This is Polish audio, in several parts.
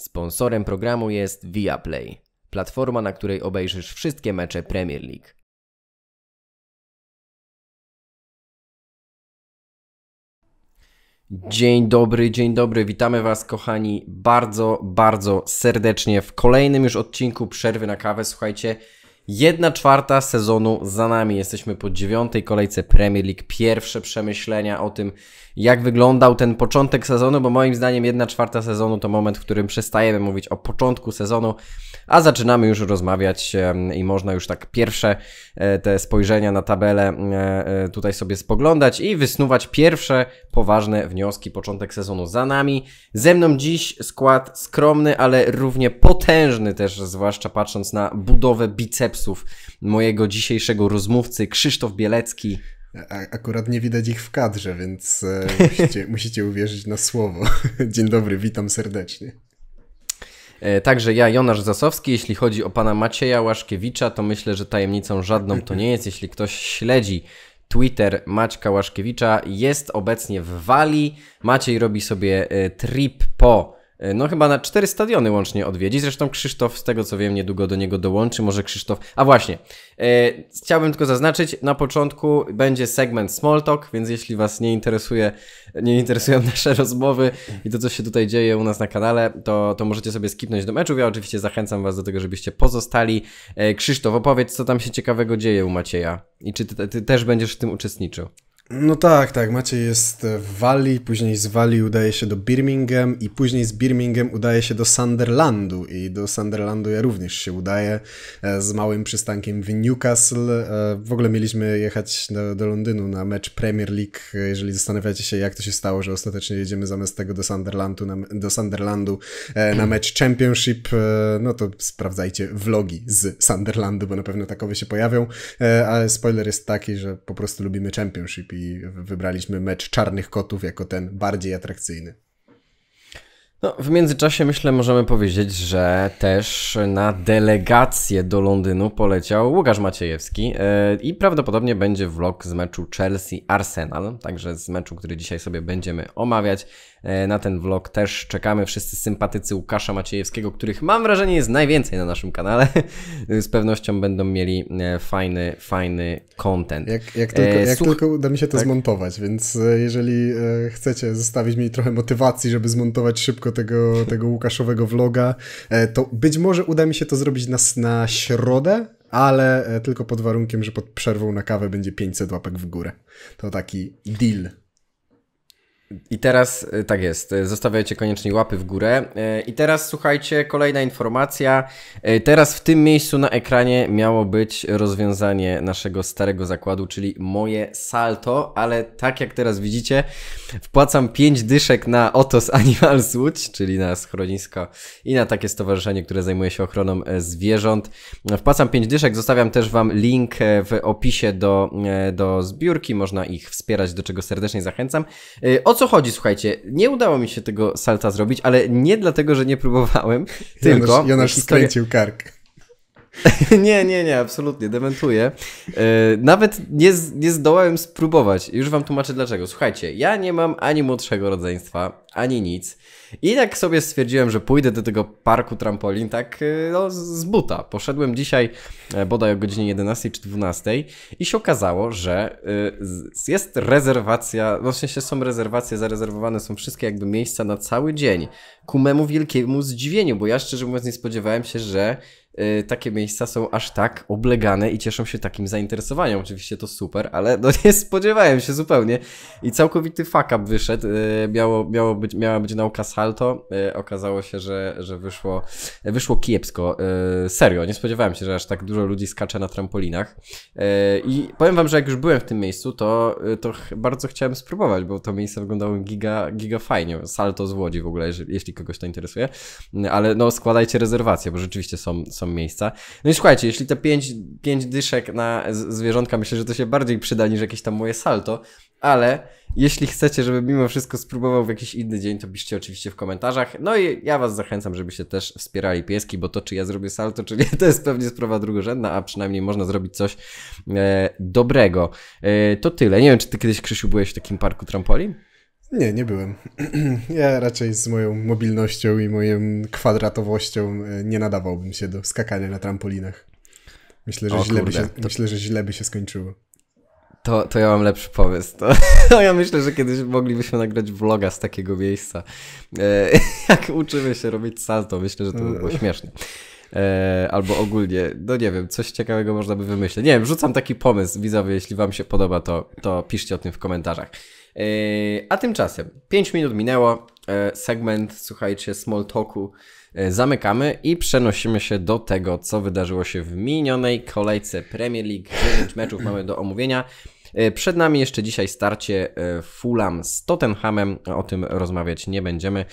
Sponsorem programu jest Viaplay, platforma, na której obejrzysz wszystkie mecze Premier League. Dzień dobry, dzień dobry, witamy Was, kochani, bardzo, bardzo serdecznie w kolejnym już odcinku przerwy na kawę. Słuchajcie, Jedna czwarta sezonu za nami. Jesteśmy po dziewiątej kolejce Premier League. Pierwsze przemyślenia o tym, jak wyglądał ten początek sezonu, bo moim zdaniem jedna czwarta sezonu to moment, w którym przestajemy mówić o początku sezonu, a zaczynamy już rozmawiać i można już tak pierwsze e, te spojrzenia na tabelę e, e, tutaj sobie spoglądać i wysnuwać pierwsze poważne wnioski. Początek sezonu za nami. Ze mną dziś skład skromny, ale równie potężny też, zwłaszcza patrząc na budowę bicepsu mojego dzisiejszego rozmówcy Krzysztof Bielecki. Akurat nie widać ich w kadrze, więc e, musicie, musicie uwierzyć na słowo. Dzień dobry, witam serdecznie. E, także ja, Jonasz Zasowski, jeśli chodzi o pana Macieja Łaszkiewicza, to myślę, że tajemnicą żadną to nie jest. Jeśli ktoś śledzi Twitter Maćka Łaszkiewicza, jest obecnie w Walii. Maciej robi sobie e, trip po E, no chyba na cztery stadiony łącznie odwiedzi. Zresztą Krzysztof, z tego co wiem, niedługo do niego dołączy. Może Krzysztof. A właśnie, e, chciałbym tylko zaznaczyć, na początku będzie segment Smalltalk, więc jeśli Was nie interesuje, nie interesują nasze rozmowy i to, co się tutaj dzieje u nas na kanale, to, to możecie sobie skipnąć do meczów. Ja oczywiście zachęcam Was do tego, żebyście pozostali. E, Krzysztof, opowiedz, co tam się ciekawego dzieje u Macieja i czy ty, ty też będziesz w tym uczestniczył. No tak, tak. Maciej jest w Walii, później z Walii udaje się do Birmingham i później z Birmingham udaje się do Sunderlandu i do Sunderlandu ja również się udaję e, z małym przystankiem w Newcastle. E, w ogóle mieliśmy jechać do, do Londynu na mecz Premier League. E, jeżeli zastanawiacie się, jak to się stało, że ostatecznie jedziemy zamiast tego do Sunderlandu na, do Sunderlandu na mecz Championship, no to sprawdzajcie vlogi z Sunderlandu, bo na pewno takowe się pojawią. Ale spoiler jest taki, że po prostu lubimy Championship i wybraliśmy mecz Czarnych Kotów jako ten bardziej atrakcyjny. No, w międzyczasie myślę, możemy powiedzieć, że też na delegację do Londynu poleciał Łukasz Maciejewski e, i prawdopodobnie będzie vlog z meczu Chelsea-Arsenal, także z meczu, który dzisiaj sobie będziemy omawiać. E, na ten vlog też czekamy wszyscy sympatycy Łukasza Maciejewskiego, których mam wrażenie jest najwięcej na naszym kanale. Z pewnością będą mieli e, fajny, fajny content. Jak, jak, tylko, jak Słuch... tylko, uda mi się to tak? zmontować, więc jeżeli chcecie zostawić mi trochę motywacji, żeby zmontować szybko tego, tego Łukaszowego vloga, e, to być może uda mi się to zrobić na, na środę, ale e, tylko pod warunkiem, że pod przerwą na kawę będzie 500 łapek w górę. To taki deal. I teraz e, tak jest, e, zostawiajcie koniecznie łapy w górę. E, I teraz słuchajcie, kolejna informacja. Teraz w tym miejscu na ekranie miało być rozwiązanie naszego starego zakładu, czyli moje salto, ale tak jak teraz widzicie, wpłacam 5 dyszek na Otos Animal Łódź, czyli na schronisko i na takie stowarzyszenie, które zajmuje się ochroną zwierząt. Wpłacam 5 dyszek, zostawiam też Wam link w opisie do, do zbiórki, można ich wspierać, do czego serdecznie zachęcam. O co chodzi, słuchajcie, nie udało mi się tego salta zrobić, ale nie dlatego, że nie próbowałem, tylko... Jonasz historia... skręcił kark. nie, nie, nie, absolutnie, dementuję. E, nawet nie, nie zdołałem spróbować. Już wam tłumaczę dlaczego. Słuchajcie, ja nie mam ani młodszego rodzeństwa, ani nic. I tak sobie stwierdziłem, że pójdę do tego parku trampolin tak y, no, z buta. Poszedłem dzisiaj e, bodaj o godzinie 11 czy 12 i się okazało, że y, jest rezerwacja, no w sensie są rezerwacje, zarezerwowane są wszystkie jakby miejsca na cały dzień. Ku memu wielkiemu zdziwieniu, bo ja szczerze mówiąc nie spodziewałem się, że Y, takie miejsca są aż tak oblegane i cieszą się takim zainteresowaniem. Oczywiście to super, ale no nie spodziewałem się zupełnie. I całkowity fuck up wyszedł. Y, miało, miało być, miała być nauka salto. Y, okazało się, że, że wyszło, wyszło kiepsko. Serio, nie spodziewałem się, że aż tak dużo ludzi skacze na trampolinach. I powiem wam, że jak już byłem w tym miejscu, to, to bardzo chciałem spróbować, bo to miejsce wyglądało giga, giga fajnie. Salto z Łodzi w ogóle, jeśli kogoś to interesuje. Ale no składajcie rezerwacje, bo rzeczywiście są są miejsca. No i słuchajcie, jeśli te 5, pięć dyszek na zwierzątka, myślę, że to się bardziej przyda niż jakieś tam moje salto, ale jeśli chcecie, żebym mimo wszystko spróbował w jakiś inny dzień, to piszcie oczywiście w komentarzach. No i ja was zachęcam, żebyście też wspierali pieski, bo to czy ja zrobię salto, czyli to jest pewnie sprawa drugorzędna, a przynajmniej można zrobić coś e, dobrego. E, to tyle. Nie wiem, czy ty kiedyś, Krzysiu, byłeś w takim parku trampolin? Nie, nie byłem. Ja raczej z moją mobilnością i moją kwadratowością e, nie nadawałbym się do skakania na trampolinach. Myślę, że, źle, by się, to... myślę, że źle by się skończyło. To, to ja mam lepszy pomysł. To, to, ja myślę, że kiedyś moglibyśmy nagrać vloga z takiego miejsca. E, jak uczymy się robić salto, myślę, że to by było e. śmieszne. E, albo ogólnie, no nie wiem, coś ciekawego można by wymyślić. Nie wiem, rzucam taki pomysł, widzowie, jeśli wam się podoba, to, to piszcie o tym w komentarzach. E, a tymczasem 5 minut minęło, e, segment, słuchajcie, small talku e, zamykamy i przenosimy się do tego, co wydarzyło się w minionej kolejce Premier League. 9 meczów mamy do omówienia. Przed nami jeszcze dzisiaj starcie Fulham z Tottenhamem, o tym rozmawiać nie będziemy,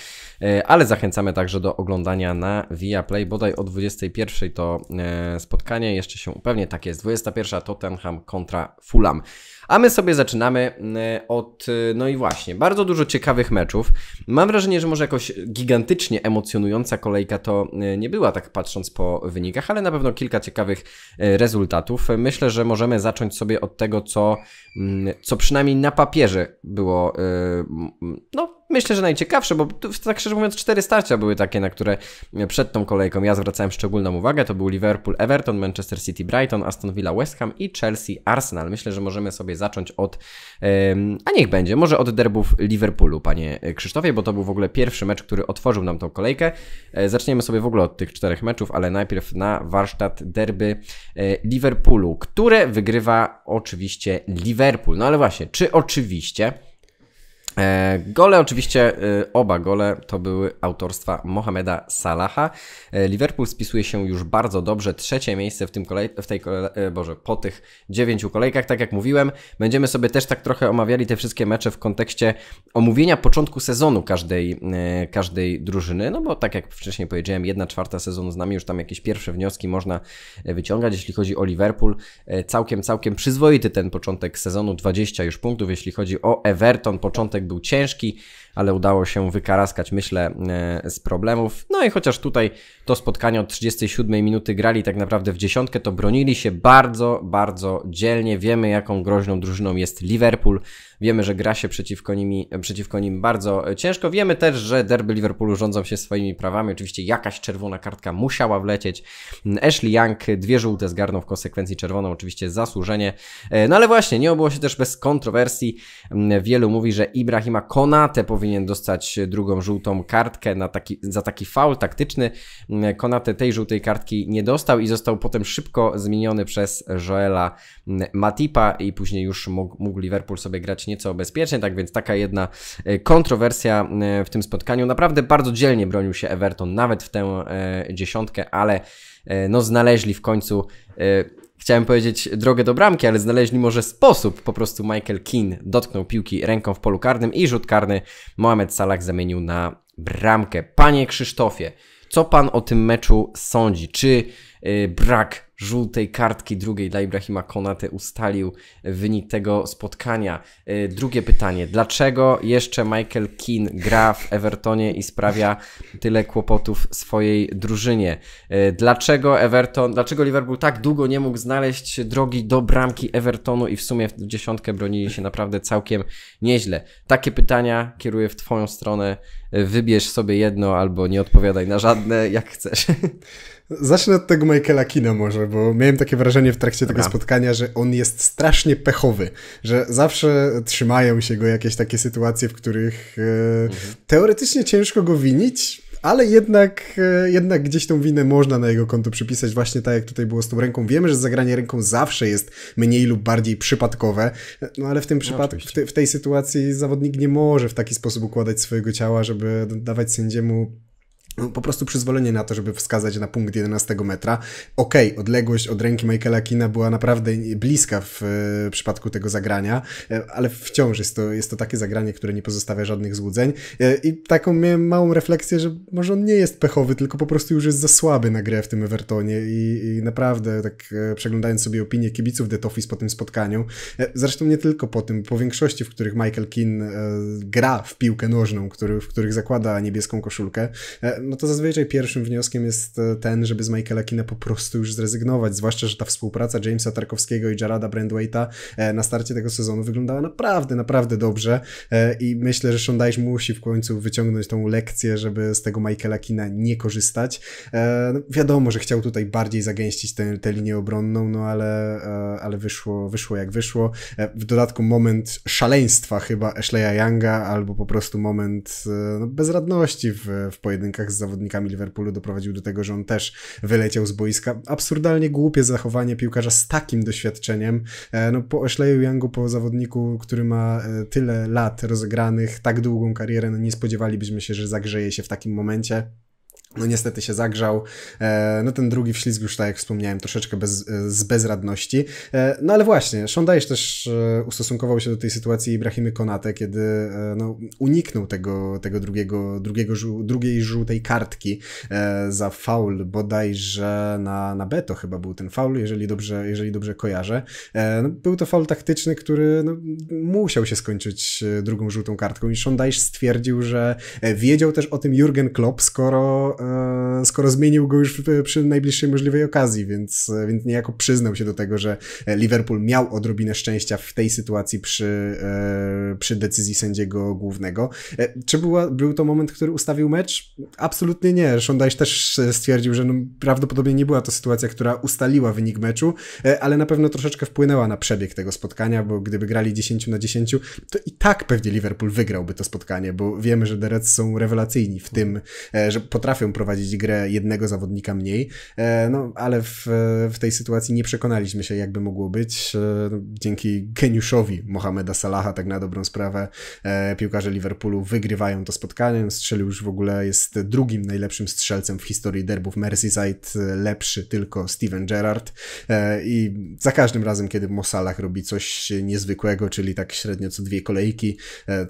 ale zachęcamy także do oglądania na Viaplay, bodaj o 21 to spotkanie, jeszcze się upewnię, tak jest, 21 Tottenham kontra Fulham. A my sobie zaczynamy y, od, y, no i właśnie, bardzo dużo ciekawych meczów. Mam wrażenie, że może jakoś gigantycznie emocjonująca kolejka to y, nie była, tak patrząc po wynikach, ale na pewno kilka ciekawych rezultatów. Myślę, że możemy zacząć sobie od tego, co, mm, co przynajmniej na papierze było, no, myślę, że najciekawsze, bo tu, tak szczerze mówiąc cztery starcia były takie, na które przed tą kolejką ja zwracałem szczególną uwagę. To był Liverpool, Everton, Manchester City, Brighton, Aston Villa, West Ham i Chelsea, Arsenal. Myślę, że możemy sobie zacząć od, a niech będzie, może od derbów Liverpoolu, panie Krzysztofie, bo to był w ogóle pierwszy mecz, który otworzył nam tą kolejkę. E, zaczniemy sobie w ogóle od tych czterech meczów, ale najpierw na warsztat derby e, Liverpoolu, które wygrywa oczywiście Liverpool. No ale właśnie, czy oczywiście E, gole oczywiście, e, oba gole to były autorstwa Mohameda Salaha. E, Liverpool spisuje się już bardzo dobrze. Trzecie miejsce w, tym kolej, w tej Boże, po tych dziewięciu kolejkach, tak jak mówiłem. Będziemy sobie też tak trochę omawiali te wszystkie mecze w kontekście omówienia początku sezonu każdej, każdej drużyny, no bo tak jak wcześniej powiedziałem, jedna czwarta sezonu z nami, już tam jakieś pierwsze wnioski można wyciągać, jeśli chodzi o Liverpool. Całkiem, całkiem przyzwoity ten początek sezonu, 20 już punktów, jeśli chodzi o Everton, początek był ciężki, ale udało się wykaraskać, myślę, e, z problemów. No i chociaż tutaj to spotkanie od 37 minuty grali tak naprawdę w dziesiątkę, to bronili się bardzo, bardzo dzielnie. Wiemy, jaką groźną drużyną jest Liverpool. Wiemy, że gra się przeciwko, nimi, przeciwko nim bardzo ciężko. Wiemy też, że derby Liverpoolu rządzą się swoimi prawami. Oczywiście jakaś czerwona kartka musiała wlecieć. Ashley Young dwie żółte zgarnął w konsekwencji czerwoną, oczywiście zasłużenie. E, no ale właśnie, nie obyło się też bez kontrowersji. Mm, wielu mówi, że Ibrahima Konate powinien dostać drugą żółtą kartkę na taki, za taki faul taktyczny. Mm, Konate tej żółtej kartki nie dostał i został potem szybko zmieniony przez Joela mm, Matipa i później już mógł, mógł Liverpool sobie grać nieco bezpiecznie, tak więc taka jedna e, kontrowersja e, w tym spotkaniu. Naprawdę bardzo dzielnie bronił się Everton, nawet w tę e, dziesiątkę, ale no znaleźli w końcu chciałem powiedzieć drogę do bramki, ale znaleźli może sposób. Po prostu Michael Keane dotknął piłki ręką w polu karnym i rzut karny Mohamed Salah zamienił na bramkę. Panie Krzysztofie, co pan o tym meczu sądzi? Czy Y, brak żółtej kartki drugiej dla Ibrahima Konate ustalił wynik tego spotkania. Y, drugie pytanie. Dlaczego jeszcze Michael Keane gra w Evertonie i sprawia tyle kłopotów swojej drużynie? Y, dlaczego Everton, dlaczego Liverpool tak długo nie mógł znaleźć drogi do bramki Evertonu i w sumie w dziesiątkę bronili się naprawdę całkiem nieźle? Takie pytania kieruję w twoją stronę. Wybierz sobie jedno albo nie odpowiadaj na żadne, jak chcesz. Zacznę od tego Michaela Kina może, bo miałem takie wrażenie w trakcie Dobra. tego spotkania, że on jest strasznie pechowy, że zawsze trzymają się go jakieś takie sytuacje, w których e, mhm. teoretycznie ciężko go winić, ale jednak, e, jednak gdzieś tą winę można na jego konto przypisać, właśnie tak jak tutaj było z tą ręką. Wiemy, że zagranie ręką zawsze jest mniej lub bardziej przypadkowe, no ale w tym przypadku, no, w, te, w tej sytuacji zawodnik nie może w taki sposób układać swojego ciała, żeby dawać sędziemu po prostu przyzwolenie na to, żeby wskazać na punkt 11 metra. Okej, okay, odległość od ręki Michaela Kina była naprawdę bliska w e, przypadku tego zagrania, e, ale wciąż jest to, jest to takie zagranie, które nie pozostawia żadnych złudzeń. E, I taką miałem małą refleksję, że może on nie jest pechowy, tylko po prostu już jest za słaby na grę w tym Evertonie i, i naprawdę tak przeglądając sobie opinie kibiców The Office po tym spotkaniu, zresztą nie tylko po tym, po większości, w których Michael Kin gra w piłkę nożną, który, w których zakłada niebieską koszulkę, no to zazwyczaj pierwszym wnioskiem jest e, ten, żeby z Michaela Kina po prostu już zrezygnować, zwłaszcza, że ta współpraca Jamesa Tarkowskiego i Jarada Brandwaita e, na starcie tego sezonu wyglądała naprawdę, naprawdę dobrze e, i myślę, że Shondaish musi w końcu wyciągnąć tą lekcję, żeby z tego Michaela Kina nie korzystać. No wiadomo, że chciał tutaj bardziej zagęścić tę, tę linię obronną, no ale, ale wyszło, wyszło jak wyszło. W dodatku moment szaleństwa chyba Ashleya Younga albo po prostu moment no, bezradności w, w pojedynkach z z zawodnikami Liverpoolu doprowadził do tego, że on też wyleciał z boiska. Absurdalnie głupie zachowanie piłkarza z takim doświadczeniem. E, no, po Ashleyu Youngu, po zawodniku, który ma e, tyle lat rozegranych, tak długą karierę, no nie spodziewalibyśmy się, że zagrzeje się w takim momencie. No niestety się zagrzał. E, no ten drugi wślizg już, tak jak wspomniałem, troszeczkę bez, e, z bezradności. E, no ale właśnie, Sean też ustosunkował się do tej sytuacji Ibrahimy Konate, kiedy no, uniknął tego, tego drugiego, drugiego, drugiej żółtej kartki za faul bodajże na, na Beto chyba był ten faul, jeżeli dobrze, jeżeli dobrze kojarzę. No, był to faul taktyczny, który no, musiał się skończyć drugą żółtą kartką i Sean stwierdził, że wiedział też o tym Jurgen Klopp, skoro E, skoro zmienił go już przy najbliższej możliwej okazji, więc, e, więc niejako przyznał się do tego, że e, Liverpool miał odrobinę szczęścia w tej sytuacji przy, przy decyzji sędziego głównego. Czy była, był to moment, który ustawił mecz? Absolutnie nie. Szondajś też stwierdził, że no, prawdopodobnie nie była to sytuacja, która ustaliła wynik meczu, ale na pewno troszeczkę wpłynęła na przebieg tego spotkania, bo gdyby grali 10 na 10, to i tak pewnie Liverpool wygrałby to spotkanie, bo wiemy, że The Reds są rewelacyjni w tym, że potrafią prowadzić grę jednego zawodnika mniej, e, no ale w, w tej sytuacji nie przekonaliśmy się, jakby mogło być. E, no, dzięki geniuszowi Mohameda Salaha, tak na dobrą sprawę, e, piłkarze Liverpoolu wygrywają to spotkanie. No, strzelił już w ogóle, jest drugim najlepszym strzelcem w historii derbów Merseyside, lepszy tylko Steven Gerrard i za każdym razem, kiedy Mo Salah robi coś niezwykłego, czyli tak średnio co dwie kolejki,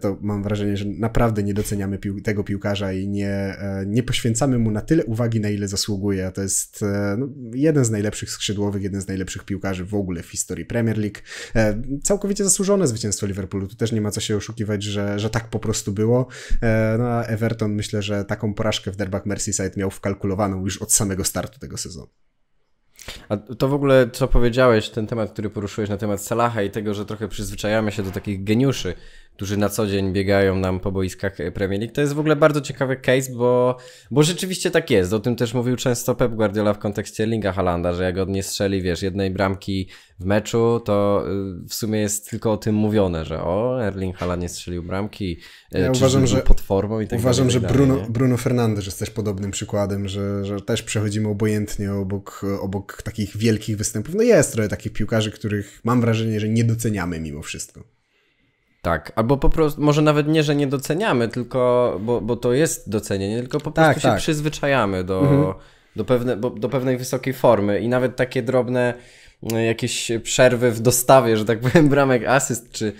to mam wrażenie, że naprawdę nie doceniamy pił tego piłkarza i nie, nie poświęcamy poświęcamy mu na tyle uwagi, na ile zasługuje. To jest e, no, jeden z najlepszych skrzydłowych, jeden z najlepszych piłkarzy w ogóle w historii Premier League. E, całkowicie zasłużone zwycięstwo Liverpoolu. Tu też nie ma co się oszukiwać, że, że tak po prostu było. E, no a Everton myślę, że taką porażkę w derbach Merseyside miał wkalkulowaną już od samego startu tego sezonu. A to w ogóle, co powiedziałeś, ten temat, który poruszyłeś na temat Salaha i tego, że trochę przyzwyczajamy się do takich geniuszy którzy na co dzień biegają nam po boiskach e, Premier League. To jest w ogóle bardzo ciekawy case, bo, bo rzeczywiście tak jest. O tym też mówił często Pep Guardiola w kontekście Linga Halanda, że jak od nie strzeli, wiesz, jednej bramki w meczu, to y, w sumie jest tylko o tym mówione, że o, Erling Haaland nie strzelił bramki, e, ja uważam, że pod formą i tak Uważam, że tak Bruno, Bruno Fernandes jest też podobnym przykładem, że, że też przechodzimy obojętnie obok, obok takich wielkich występów. No jest trochę takich piłkarzy, których mam wrażenie, że nie doceniamy mimo wszystko. Tak, albo po prostu, może nawet nie, że nie doceniamy, tylko, bo, bo to jest docenienie, tylko po tak, prostu tak, się przyzwyczajamy do, mhm. do, pewne, do pewnej wysokiej formy i nawet takie drobne mm, jakieś przerwy w dostawie, że tak powiem, bramek asyst, czy,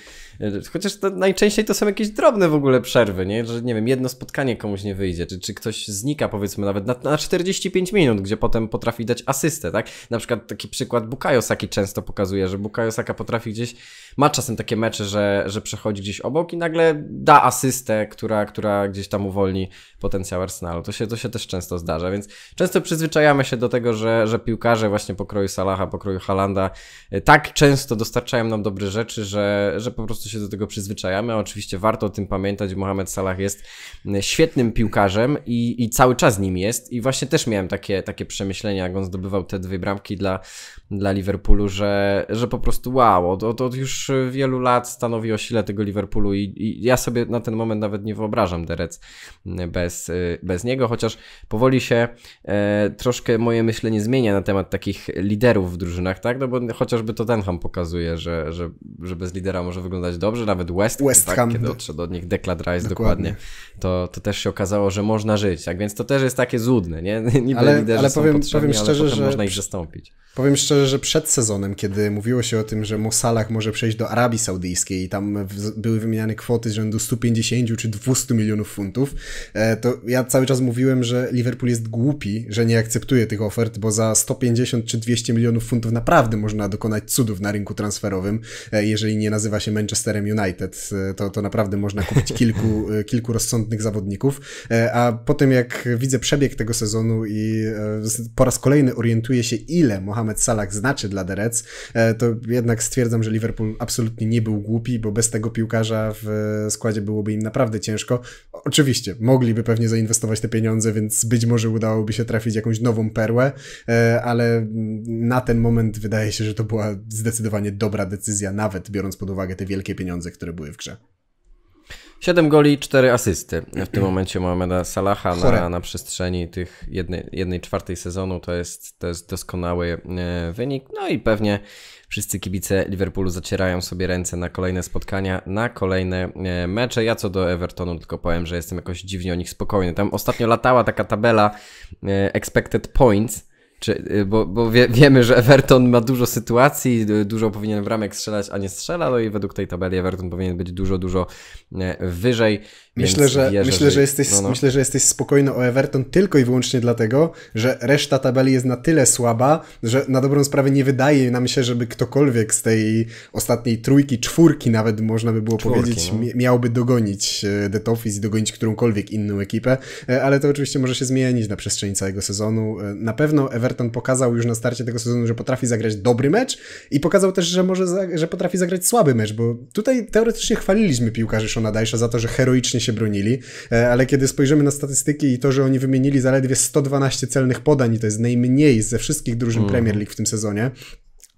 Chociaż to najczęściej to są jakieś drobne w ogóle przerwy, nie? Że nie wiem, jedno spotkanie komuś nie wyjdzie, czy, czy ktoś znika powiedzmy nawet na, na 45 minut, gdzie potem potrafi dać asystę, tak? Na przykład taki przykład Bukayo Saki często pokazuje, że Bukayo Saka potrafi gdzieś, ma czasem takie mecze, że, że przechodzi gdzieś obok i nagle da asystę, która, która gdzieś tam uwolni potencjał Arsenalu. To się, to się też często zdarza, więc często przyzwyczajamy się do tego, że, że piłkarze właśnie pokroju Salaha, pokroju Halanda e, tak często dostarczają nam dobre rzeczy, że, że po prostu się do tego przyzwyczajamy, a oczywiście warto o tym pamiętać. Mohamed Salah jest mm, świetnym piłkarzem i, i cały czas nim jest. I właśnie też miałem takie, takie przemyślenia, jak on zdobywał te dwie bramki dla, dla Liverpoolu, że, że po prostu wow, od, od, od już wielu lat stanowi o sile tego Liverpoolu i, i ja sobie na ten moment nawet nie wyobrażam Derec mm, bez, y, bez niego, chociaż powoli się e, troszkę moje myślenie zmienia na temat takich liderów w drużynach, tak? No bo chociażby to Denham pokazuje, że, że, że bez lidera może wyglądać dość dobrze, nawet West, West tak, Ham. kiedy no. odszedł od nich Declan Rice dokładnie, dokładnie to, to też się okazało, że można żyć, tak więc to też jest takie złudne, nie? Niby ale, liderzy ale powiem, powiem szczerze, ale że można ich zastąpić. Powiem szczerze, że przed sezonem, kiedy mówiło się o tym, że Mosalach może przejść do Arabii Saudyjskiej i tam były wymieniane kwoty z rzędu 150 czy 200 milionów funtów, e, to ja cały czas mówiłem, że Liverpool jest głupi, że nie akceptuje tych ofert, bo za 150 czy 200 milionów funtów naprawdę można dokonać cudów na rynku transferowym, e, jeżeli nie nazywa się Manchester Manchesterem United. To, to naprawdę można kupić kilku, kilku rozsądnych zawodników. E, a po tym, jak widzę przebieg tego sezonu i e, po raz kolejny orientuję się, ile Mohamed Salah znaczy dla Derec, e, to jednak stwierdzam, że Liverpool absolutnie nie był głupi, bo bez tego piłkarza w składzie byłoby im naprawdę ciężko. Oczywiście, mogliby pewnie zainwestować te pieniądze, więc być może udałoby się trafić jakąś nową perłę, ale na ten moment wydaje się, że to była zdecydowanie dobra decyzja, nawet biorąc pod uwagę te wielkie pieniądze, które były w grze. 7 goli, 4 asysty. W tym momencie Mohameda Salaha na, na przestrzeni tych jednej, jednej czwartej sezonu to jest, to jest doskonały e, wynik. No i pewnie wszyscy kibice Liverpoolu zacierają sobie ręce na kolejne spotkania, na kolejne e, mecze. Ja co do Evertonu tylko powiem, że jestem jakoś dziwnie o nich spokojny. Tam ostatnio latała taka tabela e, expected points czy, y, bo, bo wie, wiemy, że Everton ma dużo sytuacji, y, dużo powinien w ramek strzelać, a nie strzela, no i według tej tabeli Everton powinien być dużo, dużo e, wyżej. Myślę, że, wierzę, myślę, że jesteś, no, no. myślę, że jesteś spokojny o Everton tylko i wyłącznie dlatego, że reszta tabeli jest na tyle słaba, że na dobrą sprawę nie wydaje nam się, żeby ktokolwiek z tej ostatniej trójki, czwórki nawet można by było czwórki, powiedzieć, no. miałby dogonić e, The Toffees i dogonić którąkolwiek inną ekipę, e, ale to oczywiście może się zmienić na przestrzeni całego sezonu. E, na pewno Everton pokazał już na starcie tego sezonu, że potrafi zagrać dobry mecz i pokazał też, że może, że potrafi zagrać słaby mecz, bo tutaj teoretycznie chwaliliśmy piłkarzy Shona Dajsza za to, że heroicznie się się bronili, e, ale kiedy spojrzymy na statystyki i to, że oni wymienili zaledwie 112 celnych podań i to jest najmniej ze wszystkich drużyn mm. Premier League w tym sezonie,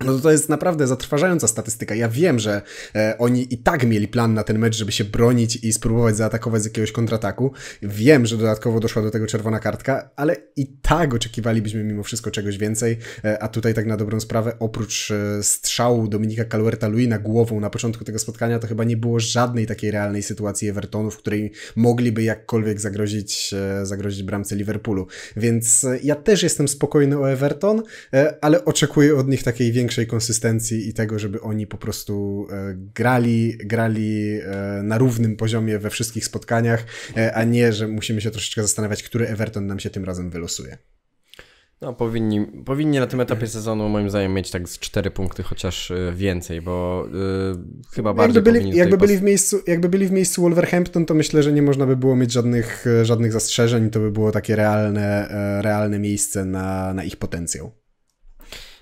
no to jest naprawdę zatrważająca statystyka. Ja wiem, że e, oni i tak mieli plan na ten mecz, żeby się bronić i spróbować zaatakować z jakiegoś kontrataku. Wiem, że dodatkowo doszła do tego czerwona kartka, ale i tak oczekiwalibyśmy mimo wszystko czegoś więcej. E, a tutaj tak na dobrą sprawę, oprócz e, strzału Dominika Caluerta luina głową na początku tego spotkania, to chyba nie było żadnej takiej realnej sytuacji Evertonu, w której mogliby jakkolwiek zagrozić, e, zagrozić bramce Liverpoolu. Więc e, ja też jestem spokojny o Everton, e, ale oczekuję od nich takiej większej większej konsystencji i tego, żeby oni po prostu e, grali, grali e, na równym poziomie we wszystkich spotkaniach, e, a nie, że musimy się troszeczkę zastanawiać, który Everton nam się tym razem wylosuje. No, powinni, powinni na tym etapie sezonu, moim zdaniem, mieć tak z cztery punkty chociaż więcej, bo chyba no, bardziej. Jakby byli, jakby, byli w miejscu, jakby byli w miejscu Wolverhampton, to myślę, że nie można by było mieć żadnych, żadnych zastrzeżeń. To by było takie realne, realne miejsce na, na ich potencjał.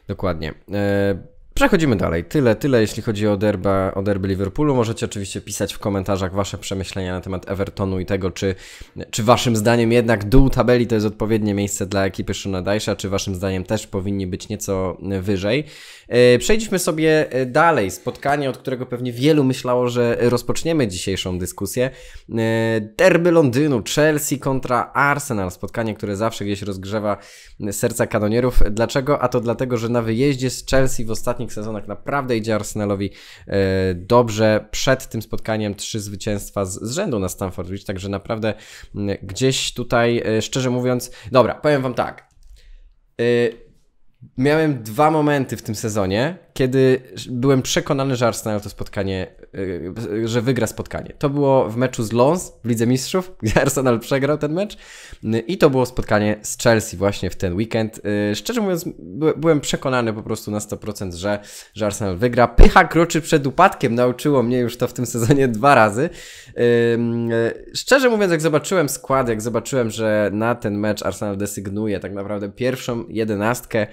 Dokładnie. E, Przechodzimy dalej. Tyle, tyle jeśli chodzi o, derby o derby Liverpoolu. Możecie oczywiście pisać w komentarzach wasze przemyślenia na temat Evertonu i tego, czy, czy waszym zdaniem jednak dół tabeli to jest odpowiednie miejsce dla ekipy Shunadaisha, czy waszym zdaniem też powinni być nieco wyżej. E, przejdźmy sobie e, dalej. Spotkanie, od którego pewnie wielu myślało, że rozpoczniemy dzisiejszą dyskusję. E, derby Londynu, Chelsea kontra Arsenal. Spotkanie, które zawsze gdzieś rozgrzewa serca kanonierów. Dlaczego? A to dlatego, że na wyjeździe z Chelsea w ostatnich ostatnich sezonach naprawdę idzie Arsenalowi e, dobrze. Przed tym spotkaniem trzy zwycięstwa z, z rzędu na Stamford Bridge, także naprawdę mm, gdzieś tutaj, e, szczerze mówiąc, dobra, powiem Wam tak. E, miałem dwa momenty w tym sezonie, kiedy byłem przekonany, że Arsenal to spotkanie, y, y, że wygra spotkanie. To było w meczu z Lons w Lidze Mistrzów, gdzie Arsenal przegrał ten mecz y, i to było spotkanie z Chelsea właśnie w ten weekend. Szczerze mówiąc, byłem przekonany po prostu na 100%, że, że Arsenal wygra. Pycha kroczy przed upadkiem, nauczyło mnie już to w tym sezonie dwa razy. Szczerze mówiąc, jak zobaczyłem skład, jak zobaczyłem, że na ten mecz Arsenal desygnuje tak naprawdę pierwszą jedenastkę,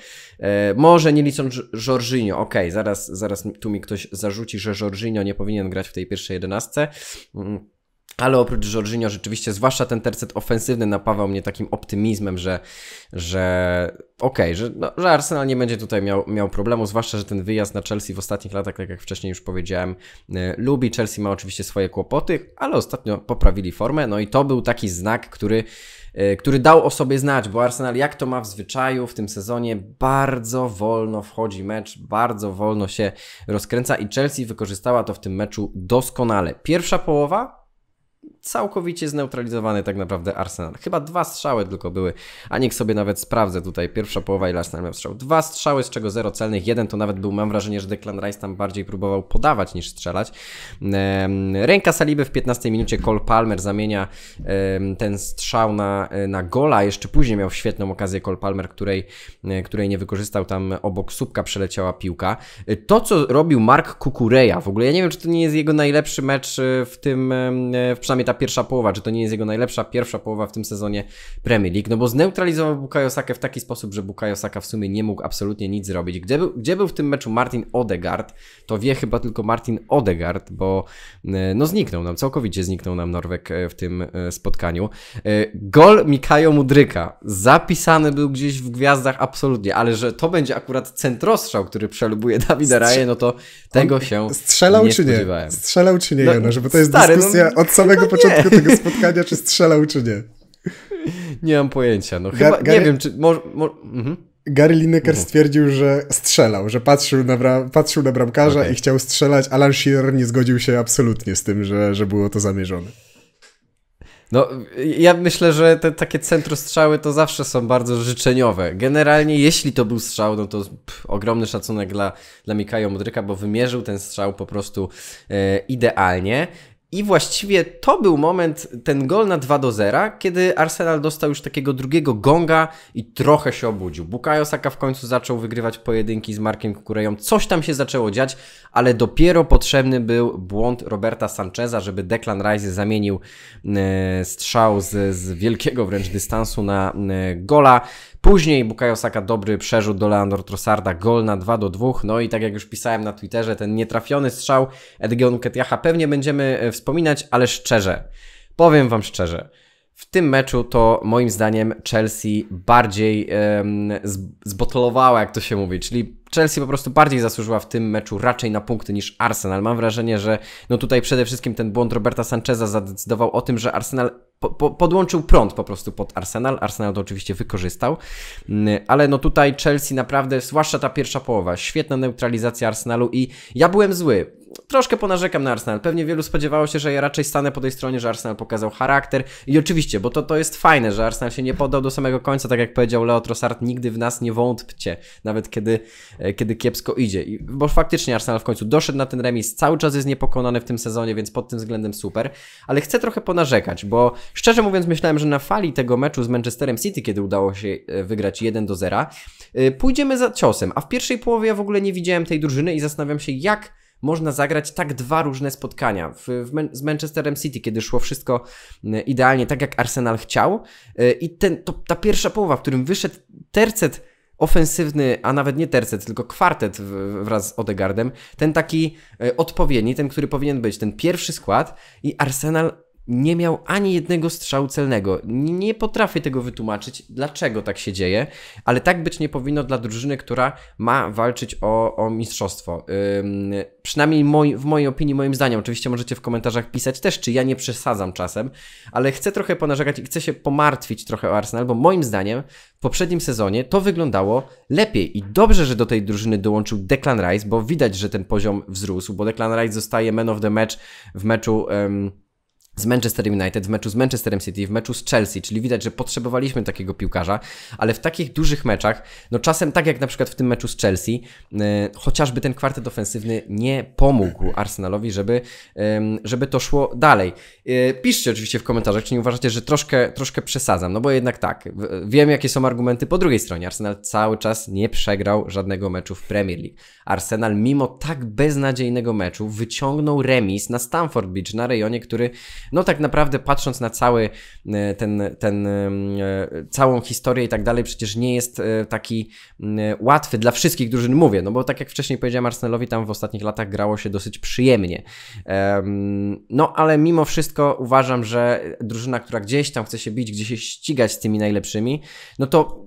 może nie licząc Jorginho, ok, okej, okay, zaraz, zaraz tu mi ktoś zarzuci, że Jorginho nie powinien grać w tej pierwszej jedenastce. Mm, ale oprócz Jorginho rzeczywiście, zwłaszcza ten tercet ofensywny napawał mnie takim optymizmem, że, że okej, okay, że, no, że Arsenal nie będzie tutaj miał, miał problemu, zwłaszcza, że ten wyjazd na Chelsea w ostatnich latach, tak jak wcześniej już powiedziałem, y, lubi. Chelsea ma oczywiście swoje kłopoty, ale ostatnio poprawili formę, no i to był taki znak, który E, który dał o sobie znać, bo Arsenal jak to ma w zwyczaju w tym sezonie, bardzo wolno wchodzi mecz, bardzo wolno się rozkręca i Chelsea wykorzystała to w tym meczu doskonale. Pierwsza połowa całkowicie zneutralizowany tak naprawdę Arsenal. Chyba dwa strzały tylko były, a niech sobie nawet sprawdzę tutaj. Pierwsza połowa i Arsenal miał strzał. Dwa strzały, z czego zero celnych. Jeden to nawet był, mam wrażenie, że Declan Rice tam bardziej próbował podawać niż strzelać. Ręka Saliby w 15 minucie, Cole Palmer zamienia ten strzał na, na gola. Jeszcze później miał świetną okazję Cole Palmer, której, e, której nie wykorzystał. Tam obok słupka przeleciała piłka. E, to, co robił Mark Kukureja, w ogóle ja nie wiem, czy to nie jest jego najlepszy mecz e, w tym, przynajmniej ta pierwsza połowa, czy to nie jest jego najlepsza pierwsza połowa w tym sezonie Premier League, no bo zneutralizował Bukayo Sakę w taki sposób, że Bukayo Saka w sumie nie mógł absolutnie nic zrobić. Gdzie był, gdzie był w tym meczu Martin Odegaard, to wie chyba tylko Martin Odegaard, bo e, no zniknął nam, całkowicie zniknął nam Norwek e, w tym e, spotkaniu. Gol Mikajo Mudryka, zapisany był gdzieś w gwiazdach absolutnie, ale że to będzie akurat centrostrzał, który przelubuje Dawida Raje, no to tego się strzelał nie czy nie? Strzelał czy nie, no, żeby to jest stary, dyskusja no, od samego początku. No początku tego spotkania, czy strzelał, czy nie. Nie mam pojęcia. No, chyba, Gary... nie wiem, czy... Mo, mo mhm. Gary Lineker mhm. stwierdził, że strzelał, że patrzył na, bra patrzył na bramkarza okay. i chciał strzelać. Alan Shearer nie zgodził się absolutnie z tym, że, że było to zamierzone. No, ja myślę, że te takie strzały to zawsze są bardzo życzeniowe. Generalnie, jeśli to był strzał, no to pff, ogromny szacunek dla, dla Mikaja Modryka, bo wymierzył ten strzał po prostu e, idealnie. I właściwie to był moment, ten gol na 2 do 0, kiedy Arsenal dostał już takiego drugiego gonga i trochę się obudził. Bukayo Saka w końcu zaczął wygrywać pojedynki z Markiem Kukureją. Coś tam się zaczęło dziać, ale dopiero potrzebny był błąd Roberta Sancheza, żeby Declan Rice zamienił e, strzał z, z wielkiego wręcz dystansu na e, gola. Później Bukayo Saka dobry przerzut do Leandro Trossarda, gol na 2 do 2. No i tak jak już pisałem na Twitterze, ten nietrafiony strzał Edgionu Ketiacha pewnie będziemy e, wspominać, ale szczerze, powiem wam szczerze, w tym meczu to moim zdaniem Chelsea bardziej um, zbotolowała, jak to się mówi, czyli Chelsea po prostu bardziej zasłużyła w tym meczu raczej na punkty niż Arsenal. Mam wrażenie, że no tutaj przede wszystkim ten błąd Roberta Sancheza zadecydował o tym, że Arsenal po, po, podłączył prąd po prostu pod Arsenal. Arsenal to oczywiście wykorzystał, mm, ale no tutaj Chelsea naprawdę, zwłaszcza ta pierwsza połowa, świetna neutralizacja Arsenalu i ja byłem zły troszkę ponarzekam na Arsenal. Pewnie wielu spodziewało się, że ja raczej stanę po tej stronie, że Arsenal pokazał charakter i oczywiście, bo to, to jest fajne, że Arsenal się nie podał do samego końca, tak jak powiedział Leo Trossard, nigdy w nas nie wątpcie, nawet kiedy, e, kiedy kiepsko idzie. I, bo faktycznie Arsenal w końcu doszedł na ten remis, cały czas jest niepokonany w tym sezonie, więc pod tym względem super, ale chcę trochę ponarzekać, bo szczerze mówiąc myślałem, że na fali tego meczu z Manchesterem City, kiedy udało się e, wygrać 1 do 0, e, pójdziemy za ciosem, a w pierwszej połowie ja w ogóle nie widziałem tej drużyny i zastanawiam się, jak można zagrać tak dwa różne spotkania. W, w, z Manchesterem City, kiedy szło wszystko y, idealnie, tak jak Arsenal chciał. Y, I ten, to, ta pierwsza połowa, w którym wyszedł tercet ofensywny, a nawet nie tercet, tylko kwartet wraz z Odegardem, ten taki y, odpowiedni, ten, który powinien być, ten pierwszy skład i Arsenal nie miał ani jednego strzału celnego. Nie potrafię tego wytłumaczyć, dlaczego tak się dzieje, ale tak być nie powinno dla drużyny, która ma walczyć o, o mistrzostwo. Ym, przynajmniej moi, w mojej opinii, moim zdaniem. Oczywiście możecie w komentarzach pisać też, czy ja nie przesadzam czasem, ale chcę trochę ponarzekać i chcę się pomartwić trochę o Arsenal, bo moim zdaniem w poprzednim sezonie to wyglądało lepiej i dobrze, że do tej drużyny dołączył Declan Rice, bo widać, że ten poziom wzrósł, bo Declan Rice zostaje man of the match w meczu... Ym, z Manchester United, w meczu z Manchesterem City, w meczu z Chelsea, czyli widać, że potrzebowaliśmy takiego piłkarza, ale w takich dużych meczach, no czasem tak jak na przykład w tym meczu z Chelsea, yy, chociażby ten kwartet ofensywny nie pomógł Arsenalowi, żeby, yy, żeby to szło dalej. Yy, piszcie oczywiście w komentarzach, czy nie uważacie, że troszkę, troszkę przesadzam, no bo jednak tak, wiem jakie są argumenty po drugiej stronie. Arsenal cały czas nie przegrał żadnego meczu w Premier League. Arsenal mimo tak beznadziejnego meczu wyciągnął remis na Stamford Beach, na rejonie, który no tak naprawdę patrząc na cały e, ten, ten e, całą historię i tak dalej, przecież nie jest e, taki mm, łatwy dla wszystkich drużyn, mówię, no bo tak jak wcześniej powiedziałem Arsenalowi, tam w ostatnich latach grało się dosyć przyjemnie. No ale mimo wszystko uważam, że drużyna, która gdzieś tam chce się bić, gdzieś się ścigać z tymi najlepszymi, no to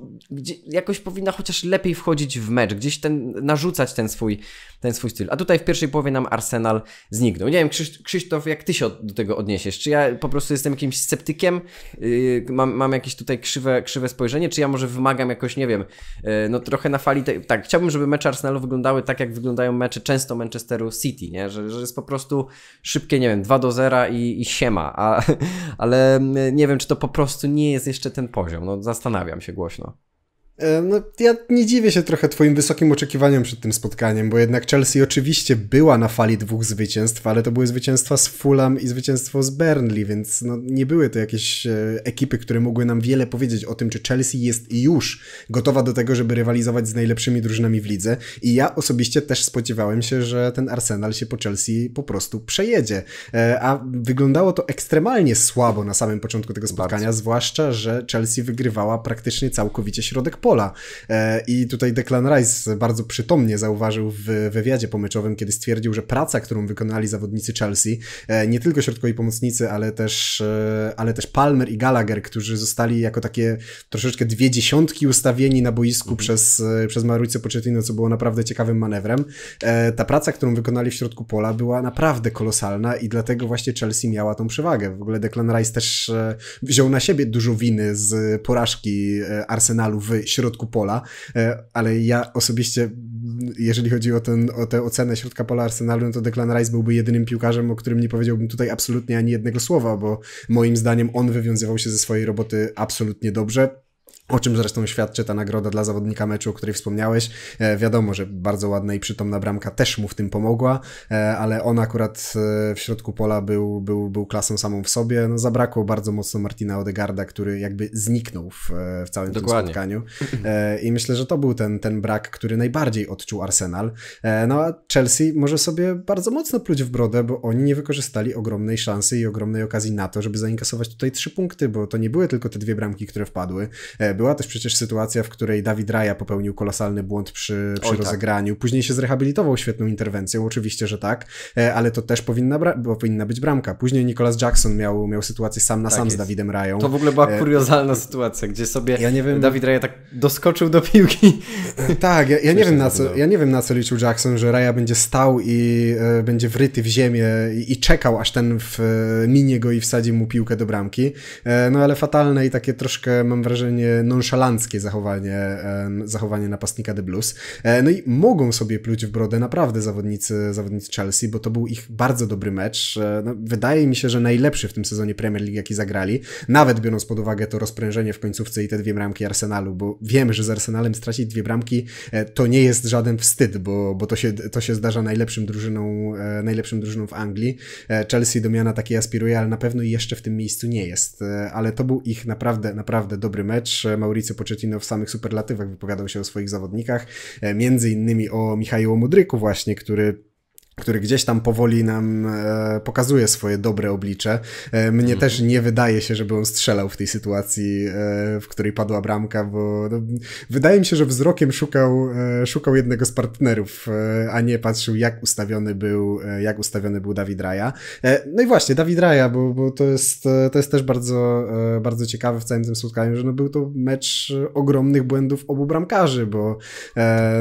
jakoś powinna chociaż lepiej wchodzić w mecz, gdzieś ten, narzucać ten swój, ten swój styl. A tutaj w pierwszej połowie nam Arsenal zniknął. Nie wiem, Krzysztof, jak ty się do tego odniesiesz? Czy ja po prostu jestem jakimś sceptykiem, y, mam, mam jakieś tutaj krzywe, krzywe spojrzenie, czy ja może wymagam jakoś, nie wiem, y, no trochę na fali Tak, chciałbym, żeby mecze Arsenalu wyglądały tak, jak wyglądają mecze często Manchesteru City, nie? Że, że jest po prostu szybkie, nie wiem, 2 do 0 i, i siema, a, ale mm, nie wiem, czy to po prostu nie jest jeszcze ten poziom, no zastanawiam się głośno. E, no, ja nie dziwię się trochę Twoim wysokim oczekiwaniom przed tym spotkaniem, bo jednak Chelsea oczywiście była na fali dwóch zwycięstw, ale to były zwycięstwa z Fulham i zwycięstwo z Burnley, więc no, nie były to jakieś e, ekipy, które mogły nam wiele powiedzieć o tym, czy Chelsea jest już gotowa do tego, żeby rywalizować z najlepszymi drużynami w lidze. I ja osobiście też spodziewałem się, że ten Arsenal się po Chelsea po prostu przejedzie. E, a wyglądało to ekstremalnie słabo na samym początku tego spotkania, Bardzo. zwłaszcza, że Chelsea wygrywała praktycznie całkowicie środek pola. E, I tutaj Declan Rice bardzo przytomnie zauważył w wywiadzie pomyczowym, kiedy stwierdził, że praca, którą wykonali zawodnicy Chelsea, e, nie tylko środkowi pomocnicy, ale też, e, ale też Palmer i Gallagher, którzy zostali jako takie troszeczkę dwie dziesiątki ustawieni na boisku mhm. przez, przez Mauricio Pochettino, co było naprawdę ciekawym manewrem. Ta praca, którą wykonali w środku pola była naprawdę kolosalna i dlatego właśnie Chelsea miała tą przewagę. W ogóle Declan Rice też wziął na siebie dużo winy z porażki Arsenalu w środku pola, e, ale ja osobiście, jeżeli chodzi o, ten, o tę ocenę środka pola Arsenalu, no to Declan Rice byłby jedynym piłkarzem, o którym nie powiedziałbym tutaj absolutnie ani jednego słowa, bo moim zdaniem on wywiązywał się ze swojej roboty absolutnie dobrze o czym zresztą świadczy ta nagroda dla zawodnika meczu, o której wspomniałeś. E, wiadomo, że bardzo ładna i przytomna bramka też mu w tym pomogła, e, ale on akurat e, w środku pola był, był, był klasą samą w sobie. No, zabrakło bardzo mocno Martina Odegarda, który jakby zniknął w, e, w całym Dokładnie. tym spotkaniu. E, I myślę, że to był ten, ten brak, który najbardziej odczuł Arsenal. No a Chelsea może sobie bardzo mocno pluć w brodę, bo oni nie wykorzystali ogromnej szansy i ogromnej okazji na to, żeby zainkasować tutaj trzy punkty, bo to nie były tylko te dwie bramki, które wpadły była też przecież sytuacja, w której Dawid Raja popełnił kolosalny błąd przy, przy Oj, tak. rozegraniu. Tak. Później się zrehabilitował świetną interwencją, oczywiście, że tak, e, ale to też powinna, powinna być bramka. Później Nicholas Jackson miał, miał sytuację sam na tak sam jest. z Dawidem Rają. To w ogóle była e, kuriozalna sytuacja, gdzie sobie ja nie wiem... Dawid Raja tak doskoczył do piłki. E, tak, ja, ja nie wiem na co, ja nie wiem na co liczył Jackson, że Raja będzie stał i e, będzie wryty w ziemię i, i czekał, aż ten w, minie go i wsadzi mu piłkę do bramki. E, no ale fatalne i takie troszkę, mam wrażenie, nonszalanckie zachowanie, zachowanie napastnika The Blues. E, no i mogą sobie pluć w brodę naprawdę zawodnicy, zawodnicy Chelsea, bo to był ich bardzo dobry mecz. E, no, wydaje mi się, że najlepszy w tym sezonie Premier League, jaki zagrali. Nawet biorąc pod uwagę to rozprężenie w końcówce i te dwie bramki Arsenalu, bo wiemy, że z Arsenalem stracić dwie bramki e, to nie jest żaden wstyd, bo, bo to, się, to się zdarza najlepszym drużyną, najlepszym drużyną w Anglii. Chelsea do miana takiej aspiruje, ale na pewno jeszcze w tym miejscu nie jest. Ale to był ich naprawdę, naprawdę dobry mecz. Mauricio Pochettino w samych superlatywach wypowiadał się o swoich zawodnikach, e, między innymi o Michailu Mudryku właśnie, który który gdzieś tam powoli nam e, pokazuje swoje dobre oblicze. E, mnie mhm. też nie wydaje się, żeby on strzelał w tej sytuacji, e, w której padła bramka, bo no, wydaje mi się, że wzrokiem szukał, e, szukał jednego z partnerów, e, a nie patrzył jak ustawiony był, e, jak ustawiony był Dawid Raja. no i właśnie, Dawid Raja, bo, bo to, jest, to jest też bardzo, bardzo ciekawe w całym tym spotkaniu, że no, był to mecz ogromnych błędów obu bramkarzy, bo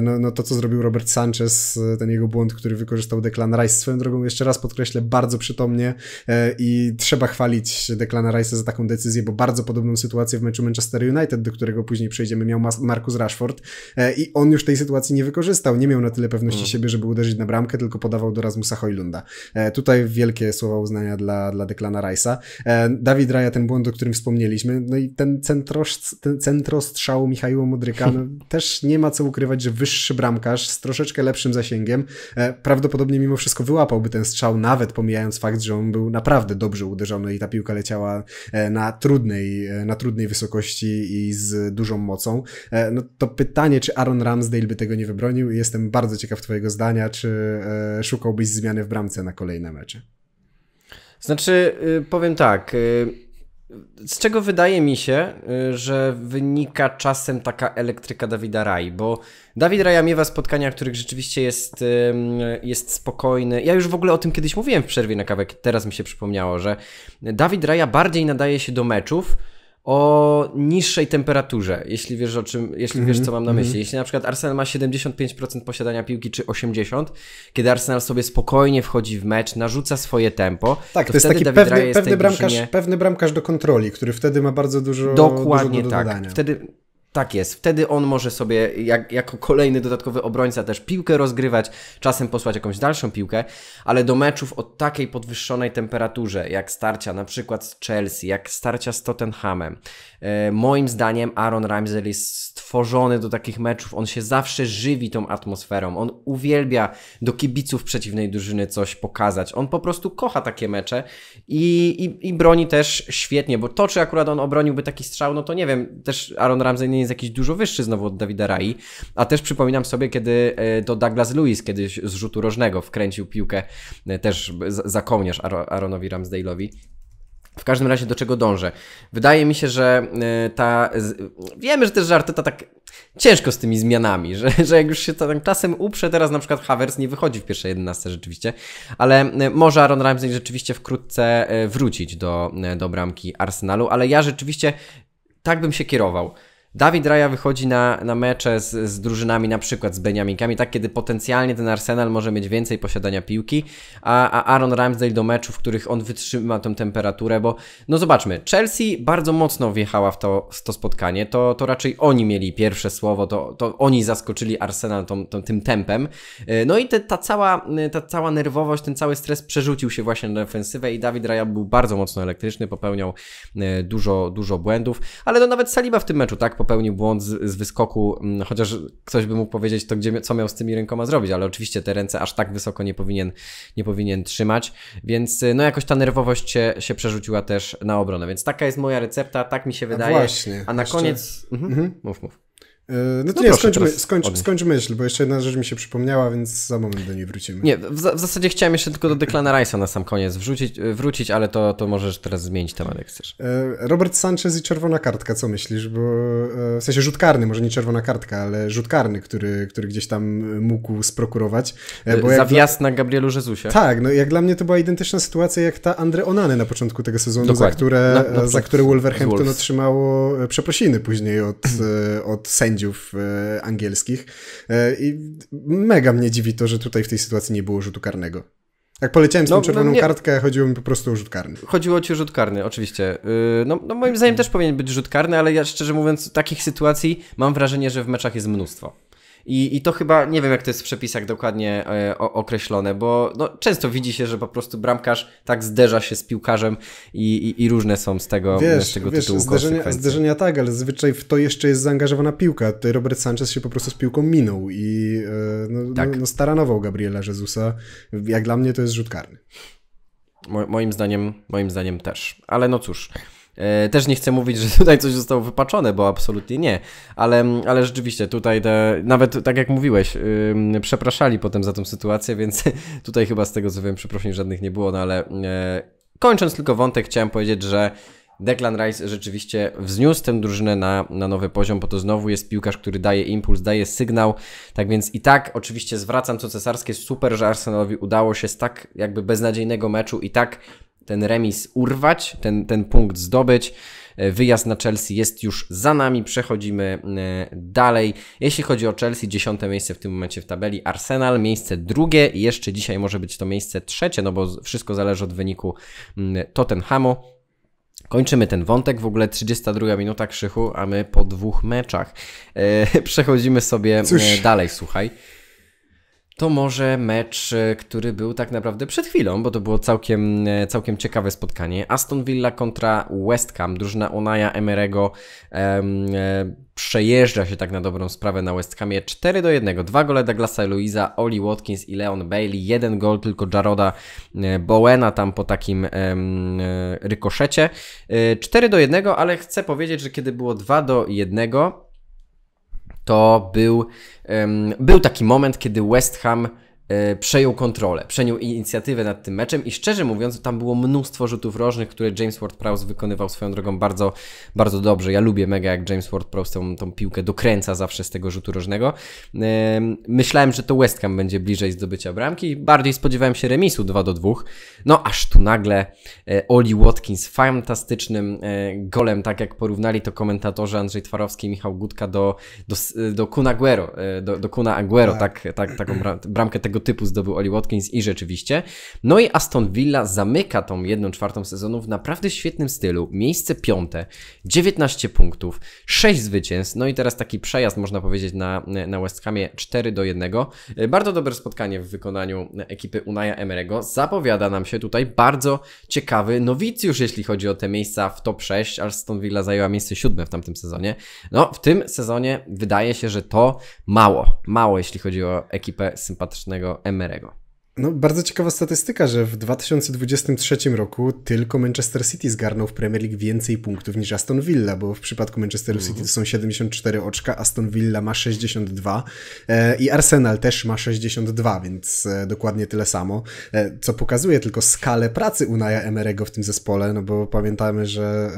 no, no, to, co zrobił Robert Sanchez, ten jego błąd, który wykorzystał Declan Rice. Swoją drogą jeszcze raz podkreślę, bardzo przytomnie e, i trzeba chwalić Declana Rice'a za taką decyzję, bo bardzo podobną sytuację w meczu Manchester United, do którego później przejdziemy, miał Marcus Rashford e, i on już tej sytuacji nie wykorzystał. Nie miał na tyle pewności mm. siebie, żeby uderzyć na bramkę, tylko podawał do Rasmusa Hojlunda. E, tutaj wielkie słowa uznania dla, dla Declana Rice'a. Dawid Raja, ten błąd, o którym wspomnieliśmy, no i ten, centrosz, ten centrostrzał Modryka, no, też nie ma co ukrywać, że wyższy bramkarz z troszeczkę lepszym zasięgiem, prawdopodobnie pewnie mimo wszystko wyłapałby ten strzał, nawet pomijając fakt, że on był naprawdę dobrze uderzony i ta piłka leciała e, na trudnej, e, na trudnej wysokości i z dużą mocą. E, no to pytanie, czy Aaron Ramsdale by tego nie wybronił? Jestem bardzo ciekaw twojego zdania, czy szukałbyś zmiany w bramce na kolejne mecze? Znaczy, y, powiem tak y, z czego wydaje mi się, y, że wynika czasem taka elektryka Dawida Rai, bo Dawid Raja miewa spotkania, w których rzeczywiście jest, jest spokojny. Ja już w ogóle o tym kiedyś mówiłem w przerwie na kawę. teraz mi się przypomniało, że Dawid Raja bardziej nadaje się do meczów, o niższej temperaturze, jeśli wiesz o czym, jeśli wiesz co mam na mhm. myśli. Jeśli na przykład Arsenal ma 75% posiadania piłki czy 80, kiedy Arsenal sobie spokojnie wchodzi w mecz, narzuca swoje tempo, tak, to, to jest taki David pewny, jest pewny, bramkarz, pewny bramkarz do kontroli, który wtedy ma bardzo dużo Dokładnie dużo do tak. Wtedy tak jest. Wtedy on może sobie jak, jako kolejny dodatkowy obrońca też piłkę rozgrywać, czasem posłać jakąś dalszą piłkę, ale do meczów o takiej podwyższonej temperaturze, jak starcia na przykład z Chelsea, jak starcia z Tottenhamem, E, moim zdaniem Aaron Ramsey jest stworzony do takich meczów, on się zawsze żywi tą atmosferą, on uwielbia do kibiców przeciwnej drużyny coś pokazać, on po prostu kocha takie mecze i, i, i broni też świetnie, bo to czy akurat on obroniłby taki strzał, no to nie wiem, też Aaron Ramsey nie jest jakiś dużo wyższy znowu od Davida Rai, a też przypominam sobie, kiedy e, to Douglas Lewis kiedyś z rzutu rożnego wkręcił piłkę e, też za kołnierz Aaronowi Ramsdale'owi w każdym razie do czego dążę? Wydaje mi się, że e, ta. Wiemy, że też to tak ciężko z tymi zmianami, że, że jak już się to tam czasem uprze, teraz na przykład Havers nie wychodzi w pierwszej 11 rzeczywiście, ale e, może Aaron Ramsey rzeczywiście wkrótce e, wrócić do, do bramki Arsenalu, ale ja rzeczywiście tak bym się kierował. Dawid Raja wychodzi na, na mecze z, z drużynami, na przykład z Beniaminkami, tak kiedy potencjalnie ten Arsenal może mieć więcej posiadania piłki, a, a Aaron Ramsdale do meczów, w których on wytrzyma tą temperaturę, bo no zobaczmy, Chelsea bardzo mocno wjechała w to, w to spotkanie, to, to raczej oni mieli pierwsze słowo, to, to oni zaskoczyli Arsenal tą, tą, tym tempem, no i te, ta, cała, ta cała nerwowość, ten cały stres przerzucił się właśnie na defensywę i Dawid Raja był bardzo mocno elektryczny, popełniał e, dużo, dużo błędów, ale no nawet Saliba w tym meczu, tak, popełnił błąd z, z wyskoku, mm, chociaż ktoś by mógł powiedzieć to, gdzie, co miał z tymi rękoma zrobić, ale oczywiście te ręce aż tak wysoko nie powinien, nie powinien trzymać, więc y, no jakoś ta nerwowość się, się przerzuciła też na obronę, więc taka jest moja recepta, tak mi się wydaje. A, właśnie, a na jeszcze... koniec... Mhm. mhm. Mów, mów. Yy, no to no nie, skończmy, skończ, skończ, myśl, bo jeszcze jedna rzecz mi się przypomniała, więc za moment do niej wrócimy. Nie, w, w zasadzie chciałem jeszcze tylko do Declana Rice'a na sam koniec wrzucić, yy, wrócić, ale to, to możesz teraz zmienić temat, jak chcesz. Yy, Robert Sanchez i czerwona kartka, co myślisz? Bo w sensie rzut karny, może nie czerwona kartka, ale rzut karny, który, który gdzieś tam mógł sprokurować. Bo Zawias dla... na Gabrielu Jezusie. Tak, no jak dla mnie to była identyczna sytuacja jak ta Andre Onany na początku tego sezonu, Dokładnie. za które, za które Wolverhampton otrzymało e, przeprosiny później od, e, od sędziów sędziów e, angielskich. E, I mega mnie dziwi to, że tutaj w tej sytuacji nie było rzutu karnego. Jak poleciałem z tą no, czerwoną no kartkę, chodziło mi po prostu o rzut karny. Chodziło ci o rzut karny, oczywiście. Y, no, no moim zdaniem też powinien być rzut karny, ale ja szczerze mówiąc, takich sytuacji mam wrażenie, że w meczach jest mnóstwo. I, I to chyba, nie wiem jak to jest w przepisach dokładnie e, o, określone, bo no, często widzi się, że po prostu bramkarz tak zderza się z piłkarzem i, i, i różne są z tego, wiesz, z tego wiesz, tytułu zderzenia, zderzenia tak, ale zazwyczaj w to jeszcze jest zaangażowana piłka. Tutaj Robert Sanchez się po prostu z piłką minął i e, no, no tak. no, no, staranował Gabriela Jezusa. Jak dla mnie to jest rzut karny. Mo moim zdaniem, moim zdaniem też. Ale no cóż. E, też nie chcę mówić, że tutaj coś zostało wypaczone, bo absolutnie nie, ale, ale rzeczywiście tutaj te, nawet tak jak mówiłeś, przepraszali potem za tą sytuację, więc tutaj chyba z tego co wiem przeprosin żadnych nie było, no ale e, kończąc tylko wątek chciałem powiedzieć, że Declan Rice rzeczywiście wzniósł tę drużynę na, na nowy poziom, bo to znowu jest piłkarz, który daje impuls, daje sygnał. Tak więc i tak oczywiście zwracam co cesarskie, super, że Arsenalowi udało się z tak jakby beznadziejnego meczu i tak ten remis urwać, ten, ten punkt zdobyć. E, wyjazd na Chelsea jest już za nami, przechodzimy e, dalej. Jeśli chodzi o Chelsea, dziesiąte miejsce w tym momencie w tabeli, Arsenal miejsce drugie, jeszcze dzisiaj może być to miejsce trzecie, no bo wszystko zależy od wyniku mm, Tottenhamu. Kończymy ten wątek, w ogóle 32 minuta krzychu, a my po dwóch meczach. E, przechodzimy sobie Cóż. dalej, słuchaj to może mecz, e, który był tak naprawdę przed chwilą, bo to było całkiem, e, całkiem ciekawe spotkanie. Aston Villa kontra West Ham, drużyna Unaja Emerego em, e, przejeżdża się tak na dobrą sprawę na West Hamie 4 do 1. Dwa gole Douglasa Luisa, Oli Watkins i Leon Bailey. Jeden gol tylko Jaroda Bowena tam po takim em, rykoszecie. 4 do 1, ale chcę powiedzieć, że kiedy było 2 do 1, to był, um, był taki moment, kiedy West Ham E, przejął kontrolę, przejął inicjatywę nad tym meczem i szczerze mówiąc tam było mnóstwo rzutów rożnych, które James Ward-Prowse wykonywał swoją drogą bardzo, bardzo dobrze. Ja lubię mega jak James Ward-Prowse tą, tą piłkę dokręca zawsze z tego rzutu rożnego. Myślałem, że to West Ham będzie bliżej zdobycia bramki, bardziej spodziewałem się remisu 2 do 2. No aż tu nagle e, Oli Watkins fantastycznym e, golem, tak jak porównali to komentatorzy Andrzej Twarowski i Michał Gutka do, do, do Kuna Aguero, do, do Kuna Aguero, tak. tak, tak, taką bramkę tego tego typu zdobył Oli Watkins i rzeczywiście. No i Aston Villa zamyka tą jedną czwartą sezonu w naprawdę świetnym stylu. Miejsce piąte, 19 punktów, 6 zwycięstw, no i teraz taki przejazd można powiedzieć na, na West Hamie 4 do 1. Bardzo dobre spotkanie w wykonaniu ekipy Unaja Emerego. Zapowiada nam się tutaj bardzo ciekawy nowicjusz, jeśli chodzi o te miejsca w top 6, aż Aston Villa zajęła miejsce 7 w tamtym sezonie. No, w tym sezonie wydaje się, że to mało, mało jeśli chodzi o ekipę sympatycznego MREGO No, bardzo ciekawa statystyka, że w 2023 roku tylko Manchester City zgarnął w Premier League więcej punktów niż Aston Villa, bo w przypadku Manchester City to są 74 mhm. oczka, Aston Villa ma 62 e, i Arsenal też ma 62, więc e, dokładnie tyle samo, e, co pokazuje tylko skalę pracy Unaja Emerego w tym zespole, no bo pamiętamy, że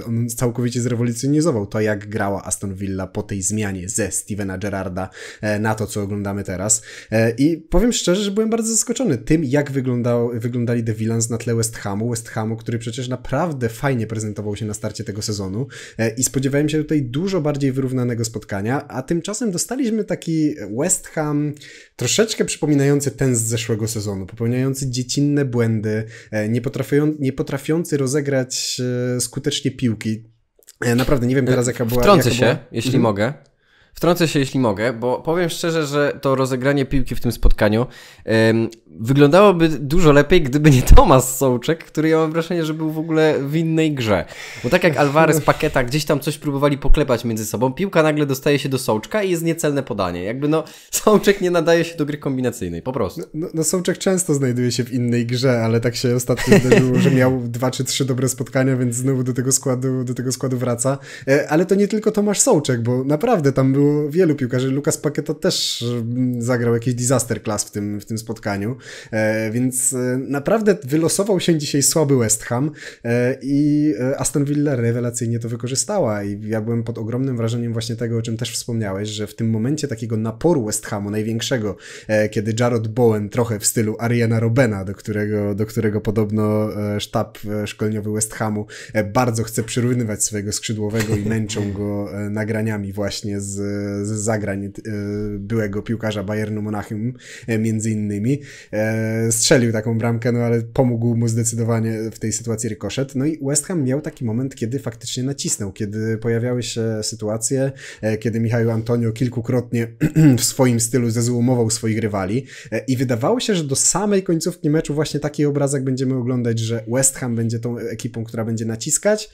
e, on całkowicie zrewolucjonizował to, jak grała Aston Villa po tej zmianie ze Stevena Gerrarda e, na to, co oglądamy teraz. E, I powiem szczerze, że byłem bardzo zaskoczony tym, jak wyglądał, wyglądali The Villains na tle West Hamu. West Hamu, który przecież naprawdę fajnie prezentował się na starcie tego sezonu e, i spodziewałem się tutaj dużo bardziej wyrównanego spotkania, a tymczasem dostaliśmy taki West Ham troszeczkę przypominający ten z zeszłego sezonu, popełniający dziecinne błędy, e, nie, potrafią, nie potrafiący rozegrać e, skutecznie piłki. Naprawdę nie wiem teraz jaka była... Wtrącę jaka się, była... jeśli mhm. mogę. Wtrącę się, jeśli mogę, bo powiem szczerze, że to rozegranie piłki w tym spotkaniu ym, wyglądałoby dużo lepiej, gdyby nie Tomasz Sołczek, który ja mam wrażenie, że był w ogóle w innej grze. Bo tak jak Alvarez, Paketa gdzieś tam coś próbowali poklepać między sobą, piłka nagle dostaje się do Sołczka i jest niecelne podanie. Jakby no, Sołczek nie nadaje się do gry kombinacyjnej, po prostu. No, no, no Sołczek często znajduje się w innej grze, ale tak się ostatnio zdarzyło, że miał dwa czy trzy dobre spotkania, więc znowu do tego składu, do tego składu wraca. E, ale to nie tylko Tomasz Sołczek, bo naprawdę tam było wielu piłkarzy. Lukas Paketa też mm, zagrał jakiś disaster class w tym, w tym spotkaniu, e, więc e, naprawdę wylosował się dzisiaj słaby West Ham e, i Aston Villa rewelacyjnie to wykorzystała i ja byłem pod ogromnym wrażeniem właśnie tego, o czym też wspomniałeś, że w tym momencie takiego naporu West Hamu, największego, kiedy Jarrod Bowen trochę w stylu Ariana Robena, do którego, do którego podobno sztab szkoleniowy West Hamu bardzo chce przyrównywać swojego skrzydłowego i męczą go nagraniami właśnie z z zagrań e, byłego piłkarza Bayernu Monachium, e, między innymi. E, strzelił taką bramkę, no ale pomógł mu zdecydowanie w tej sytuacji rykoszet. No i West Ham miał taki moment, kiedy faktycznie nacisnął, kiedy pojawiały się sytuacje, kiedy Michał Antonio kilkukrotnie w swoim stylu zezłomował swoich rywali i wydawało się, że do samej końcówki meczu właśnie taki obrazek będziemy oglądać, że West Ham będzie tą ekipą, która będzie naciskać,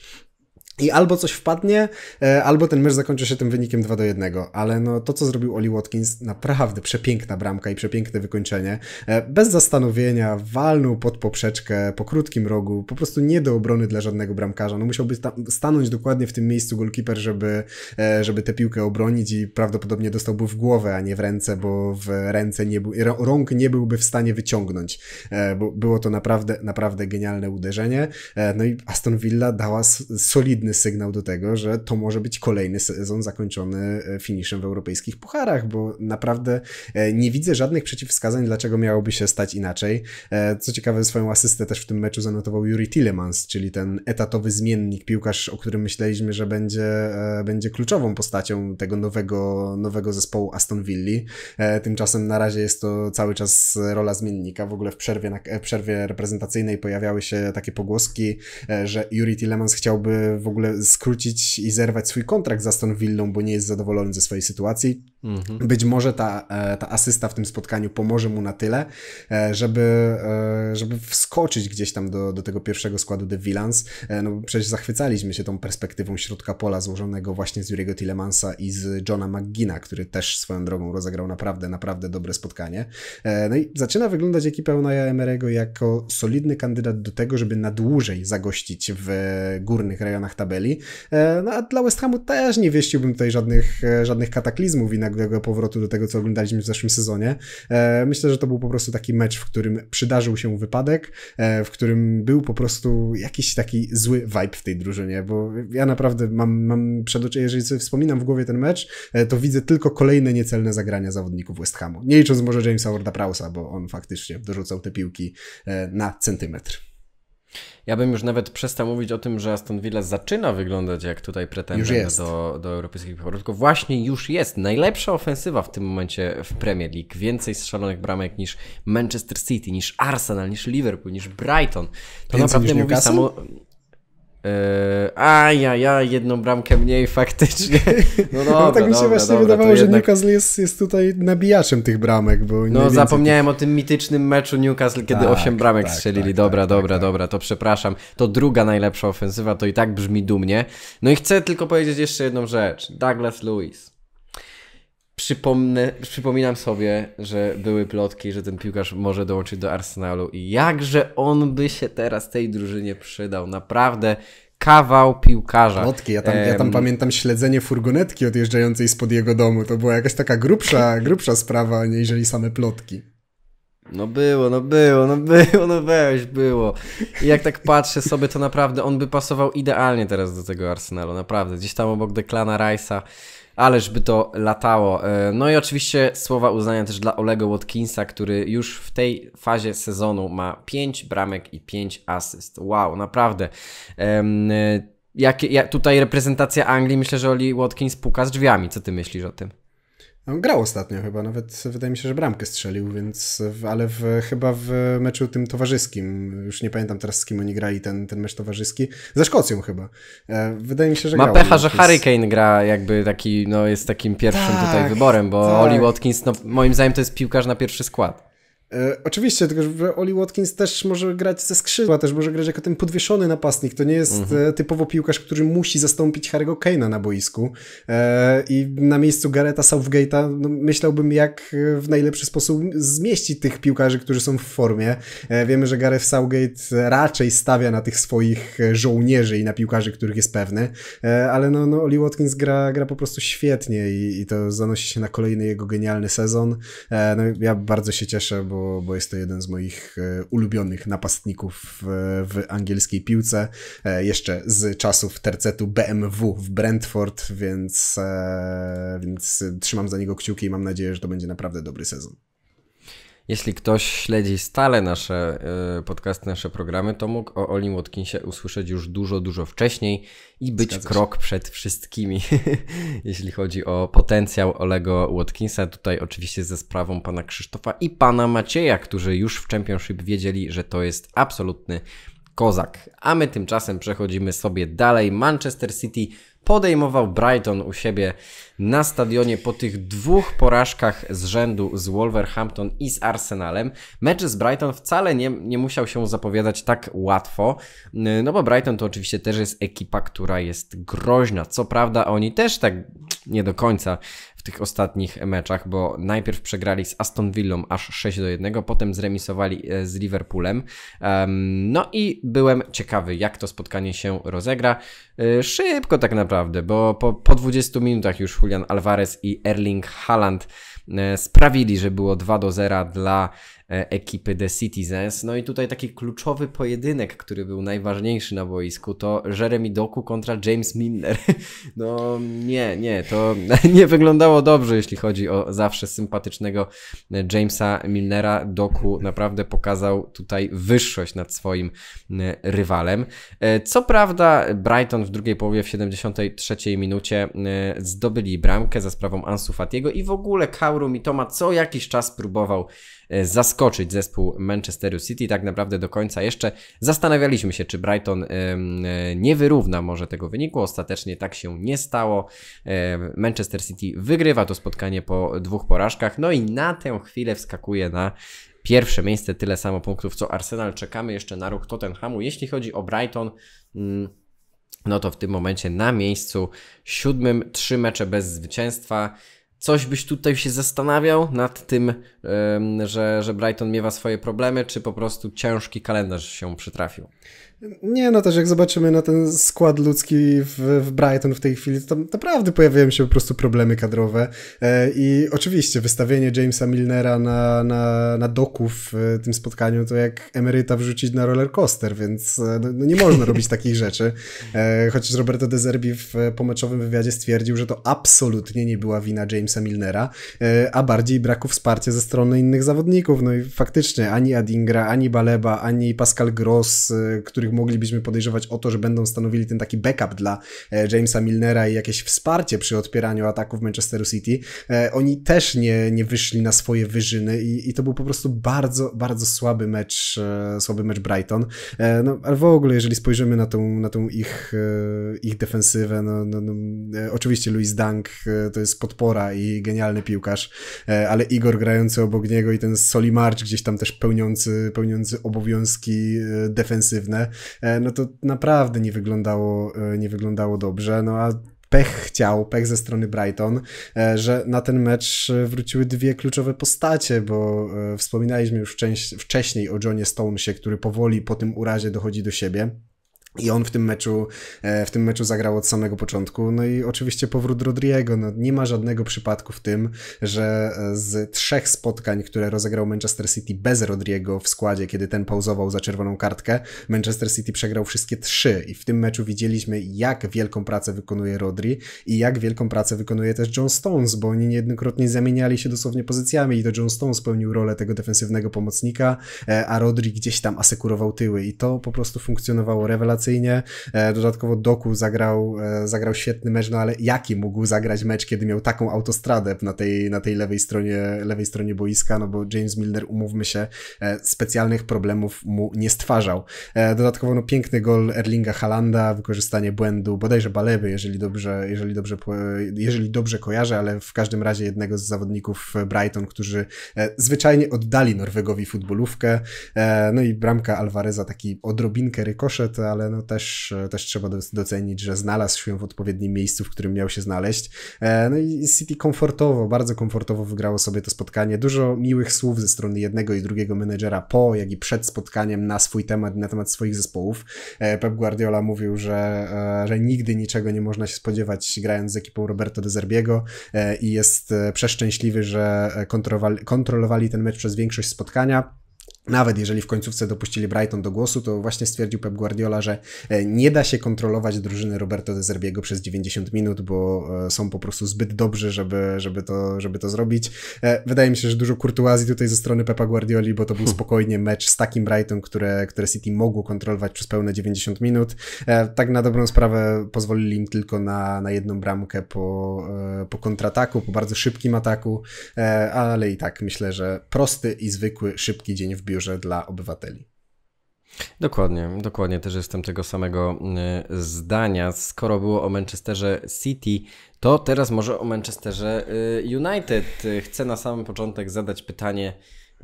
i albo coś wpadnie, e, albo ten mecz zakończy się tym wynikiem 2 do 1. Ale no, to, co zrobił Oli Watkins, naprawdę przepiękna bramka i przepiękne wykończenie. E, bez zastanowienia, walnął pod poprzeczkę, po krótkim rogu, po prostu nie do obrony dla żadnego bramkarza. No, musiałby stanąć dokładnie w tym miejscu goalkeeper, żeby, e, żeby tę piłkę obronić i prawdopodobnie dostałby w głowę, a nie w ręce, bo w ręce nie był, rąk nie byłby w stanie wyciągnąć. Bo Było to naprawdę, naprawdę genialne uderzenie. No i Aston Villa dała solidne solidny sygnał do tego, że to może być kolejny sezon zakończony e, finiszem w europejskich pucharach, bo naprawdę e, nie widzę żadnych przeciwwskazań, dlaczego miałoby się stać inaczej. E, co ciekawe, swoją asystę też w tym meczu zanotował Juri Tillemans, czyli ten etatowy zmiennik, piłkarz, o którym myśleliśmy, że będzie, będzie kluczową postacią tego nowego, nowego zespołu Aston Villa. Tymczasem na razie jest to cały czas rola zmiennika. W ogóle w przerwie, na, w przerwie reprezentacyjnej pojawiały się takie pogłoski, że Juri Tillemans chciałby w ogóle ogóle skrócić i zerwać swój kontrakt z Aston Villą, bo nie jest zadowolony ze swojej sytuacji. Mhm. Być może ta, e, ta asysta w tym spotkaniu pomoże mu na tyle, e, żeby, e, żeby wskoczyć gdzieś tam do, do tego pierwszego składu The Villains. No przecież zachwycaliśmy się tą perspektywą środka pola złożonego właśnie z Juriego Tillemansa i z Johna McGina, który też swoją drogą rozegrał naprawdę, naprawdę dobre spotkanie. No i zaczyna wyglądać ekipa Unaja Emerego jako solidny kandydat do tego, żeby na dłużej zagościć w górnych rejonach tabeli. No a dla West Hamu też nie wieściłbym tutaj żadnych, żadnych kataklizmów i na nagłego powrotu do tego, co oglądaliśmy w zeszłym sezonie. E, myślę, że to był po prostu taki mecz, w którym przydarzył się wypadek, e, w którym był po prostu jakiś taki zły vibe w tej drużynie, bo ja naprawdę mam, mam przed oczami, jeżeli sobie wspominam w głowie ten mecz, e, to widzę tylko kolejne niecelne zagrania zawodników West Hamu. Nie licząc może Jamesa Warda prausa bo on faktycznie dorzucał te piłki na centymetr. Ja bym już nawet przestał mówić o tym, że Aston Villa zaczyna wyglądać jak tutaj pretendent do, do europejskich tylko Właśnie już jest. Najlepsza ofensywa w tym momencie w Premier League. Więcej strzelonych bramek niż Manchester City, niż Arsenal, niż Liverpool, niż Brighton. To Więcej naprawdę mówi samo... E, A ja, ja, jedną bramkę mniej faktycznie. No, dobra, no tak mi się dobra, właśnie dobra, wydawało, że Newcastle jest, jest tutaj nabijaczem tych bramek. Bo no zapomniałem o tym mitycznym meczu Newcastle, kiedy tak, 8 bramek tak, strzelili. Tak, dobra, tak, dobra, tak, tak. dobra, to przepraszam. To druga najlepsza ofensywa, to i tak brzmi dumnie. No i chcę tylko powiedzieć jeszcze jedną rzecz. Douglas Lewis Przypomnę, przypominam sobie, że były plotki, że ten piłkarz może dołączyć do Arsenalu i jakże on by się teraz tej drużynie przydał. Naprawdę kawał piłkarza. Plotki, ja tam, ja tam pamiętam śledzenie furgonetki odjeżdżającej spod jego domu. To była jakaś taka grubsza, grubsza sprawa, aniżeli same plotki. No było, no było, no było, no weź, było. I jak tak patrzę sobie, to naprawdę on by pasował idealnie teraz do tego Arsenalu, naprawdę. Gdzieś tam obok Deklana Rice'a by to latało. E, no i oczywiście słowa uznania też dla Olego Watkinsa, który już w tej fazie sezonu ma 5 bramek i 5 asyst. Wow, naprawdę. Jak, e, jak, tutaj reprezentacja Anglii, myślę, że Oli Watkins puka z drzwiami. Co ty myślisz o tym? On no, grał ostatnio chyba, nawet wydaje mi się, że bramkę strzelił, więc, ale w, chyba w meczu tym towarzyskim, już nie pamiętam teraz z kim oni grali ten, ten mecz towarzyski, ze Szkocją chyba. E, wydaje mi się, że Ma grał, pecha, że Harry Hurricane gra jakby taki, no jest takim pierwszym tak, tutaj wyborem, bo tak. Oli Watkins, no moim zdaniem to jest piłkarz na pierwszy skład. E, oczywiście, tylko że Oli Watkins też może grać ze skrzydła, też może grać jako ten podwieszony napastnik. To nie jest mhm. E, typowo piłkarz, który musi zastąpić Harry'ego Kane'a na boisku. E, I na miejscu Gareta Southgate'a no, myślałbym, jak w najlepszy sposób zmieścić tych piłkarzy, którzy są w formie. wiemy, że Gareth Southgate raczej stawia na tych swoich żołnierzy i na piłkarzy, których jest pewny, ale no, no Oli Watkins gra, gra po prostu świetnie i, i to zanosi się na kolejny jego genialny sezon. No, ja bardzo się cieszę, bo bo, bo jest to jeden z moich e, ulubionych napastników e, w angielskiej piłce. E, jeszcze z czasów tercetu BMW w Brentford, więc, więc trzymam za niego kciuki i mam nadzieję, że to będzie naprawdę dobry sezon. Jeśli ktoś śledzi stale nasze e, podcasty, nasze programy, to mógł o Olim Watkinsie usłyszeć już dużo, dużo wcześniej i być krok przed wszystkimi, jeśli chodzi o potencjał Olego Watkinsa. Tutaj oczywiście ze sprawą pana Krzysztofa i pana Macieja, którzy już w Championship wiedzieli, że to jest absolutny kozak. A my tymczasem przechodzimy sobie dalej. Manchester City podejmował Brighton u siebie na stadionie po tych dwóch porażkach z rzędu z Wolverhampton i z Arsenalem. Mecz z Brighton wcale nie, nie musiał się zapowiadać tak łatwo, y, no bo Brighton to oczywiście też jest ekipa, która jest groźna. Co prawda oni też tak nie do końca tych ostatnich meczach, bo najpierw przegrali z Aston Villą aż 6 do 1, potem zremisowali e, z Liverpoolem. No i byłem ciekawy, jak to spotkanie się rozegra. E, szybko tak naprawdę, bo po, po 20 minutach już Julian Alvarez i Erling Haaland e, sprawili, że było 2 do 0 dla E, ekipy The Citizens. No i tutaj taki kluczowy pojedynek, który był najważniejszy na boisku, to Jeremy Doku kontra James Milner. No nie, nie, to nie wyglądało dobrze, jeśli chodzi o zawsze sympatycznego e, Jamesa Milnera. Doku naprawdę pokazał tutaj wyższość nad swoim e, rywalem. Co prawda Brighton w drugiej połowie w 73 minucie zdobyli bramkę za sprawą Ansu Fatiego i w ogóle Kauru Mitoma co jakiś czas próbował E, zaskoczyć zespół Manchesteru City. Tak naprawdę do końca jeszcze zastanawialiśmy się, czy Brighton e, nie wyrówna może tego wyniku. Ostatecznie tak się nie stało. E, Manchester City wygrywa to spotkanie po dwóch porażkach. No i na tę chwilę wskakuje na pierwsze miejsce, tyle samo punktów co Arsenal. Czekamy jeszcze na ruch Tottenhamu. Jeśli chodzi o Brighton, mm, no to w tym momencie na miejscu siódmym, trzy mecze bez zwycięstwa. Coś byś tutaj się zastanawiał nad tym, że, że Brighton miewa swoje problemy, czy po prostu ciężki kalendarz się przytrafił? Nie, no też jak zobaczymy na ten skład ludzki w, w Brighton w tej chwili, to naprawdę pojawiają się po prostu problemy kadrowe e, i oczywiście wystawienie Jamesa Milnera na, na, na doku w e, tym spotkaniu to jak emeryta wrzucić na roller coaster, więc e, no, no, nie można robić takich rzeczy. Chociaż Roberto De Zerbi w pomeczowym wywiadzie stwierdził, że to absolutnie nie była wina Jamesa Milnera, a bardziej braku wsparcia ze strony innych zawodników. No i faktycznie ani Adingra, ani Baleba, ani Pascal Gross, których moglibyśmy podejrzewać o to, że będą stanowili ten taki backup dla e, Jamesa Milnera i jakieś wsparcie przy odpieraniu ataków Manchesteru City, e, oni też nie, nie wyszli na swoje wyżyny i, i to był po prostu bardzo, bardzo słaby mecz, e, słaby mecz Brighton. No, ale w ogóle, jeżeli spojrzymy na tą, na tą ich, ich defensywę, no, no, no oczywiście Luis Dunk to jest podpora i genialny piłkarz, ale Igor grający obok niego i ten Solimarch gdzieś tam też pełniący, pełniący obowiązki defensywne, E, no to naprawdę nie wyglądało, e, nie wyglądało dobrze. No a pech chciał, pech ze strony Brighton, e, że na ten mecz wróciły dwie kluczowe postacie, bo wspominaliśmy już wcześniej o Johnie Stonesie, który powoli po tym urazie dochodzi do siebie. I on w tym meczu, e, w tym meczu zagrał od samego początku. No i oczywiście powrót Rodriego. No, nie ma żadnego przypadku w tym, że e, z trzech spotkań, które rozegrał Manchester City bez Rodriego w składzie, kiedy ten pauzował za czerwoną kartkę, Manchester City przegrał wszystkie trzy. I w tym meczu widzieliśmy, jak wielką pracę wykonuje Rodri i jak wielką pracę wykonuje też John Stones, bo oni niejednokrotnie zamieniali się dosłownie pozycjami i to John Stones pełnił rolę tego defensywnego pomocnika, e, a Rodri gdzieś tam asekurował tyły. I to po prostu funkcjonowało rewelacyjnie rewelacyjnie. E, dodatkowo Doku zagrał, e, zagrał świetny mecz, no ale jaki mógł zagrać mecz, kiedy miał taką autostradę na tej, na tej lewej, stronie, lewej stronie boiska, no bo James Milner, umówmy się, e, specjalnych problemów mu nie stwarzał. Dodatkowo no, piękny gol Erlinga Halanda, wykorzystanie błędu bodajże Baleby, jeżeli dobrze, jeżeli dobrze, jeżeli dobrze kojarzę, ale w każdym razie jednego z zawodników Brighton, którzy zwyczajnie oddali Norwegowi futbolówkę. No i bramka Alvareza, taki odrobinkę rykoszet, ale no też, też trzeba docenić, że znalazł się w odpowiednim miejscu, w którym miał się znaleźć. E, no i City komfortowo, bardzo komfortowo wygrało sobie to spotkanie. Dużo miłych słów ze strony jednego i drugiego menedżera po, jak i przed spotkaniem na swój temat, na temat swoich zespołów. E, Pep Guardiola mówił, że, e, że nigdy niczego nie można się spodziewać grając z ekipą Roberto de Zerbiego i jest przeszczęśliwy, że kontrolowali, kontrolowali ten mecz przez większość spotkania nawet jeżeli w końcówce dopuścili Brighton do głosu, to właśnie stwierdził Pep Guardiola, że e, nie da się kontrolować drużyny Roberto de Zerbiego przez 90 minut, bo e, są po prostu zbyt dobrzy, żeby, żeby, to, żeby to zrobić. E, wydaje mi się, że dużo kurtuazji tutaj ze strony Pepa Guardioli, bo to był hmm. spokojnie mecz z takim Brighton, które, które City mogło kontrolować przez pełne 90 minut. Tak na dobrą sprawę pozwolili im tylko na, na jedną bramkę po, po kontrataku, po bardzo szybkim ataku, ale i tak myślę, że prosty i zwykły, szybki dzień w biurze biurze dla obywateli. Dokładnie, dokładnie też jestem tego samego y, zdania. Skoro było o Manchesterze City, to teraz może o Manchesterze y, United. Y, chcę na samym początek zadać pytanie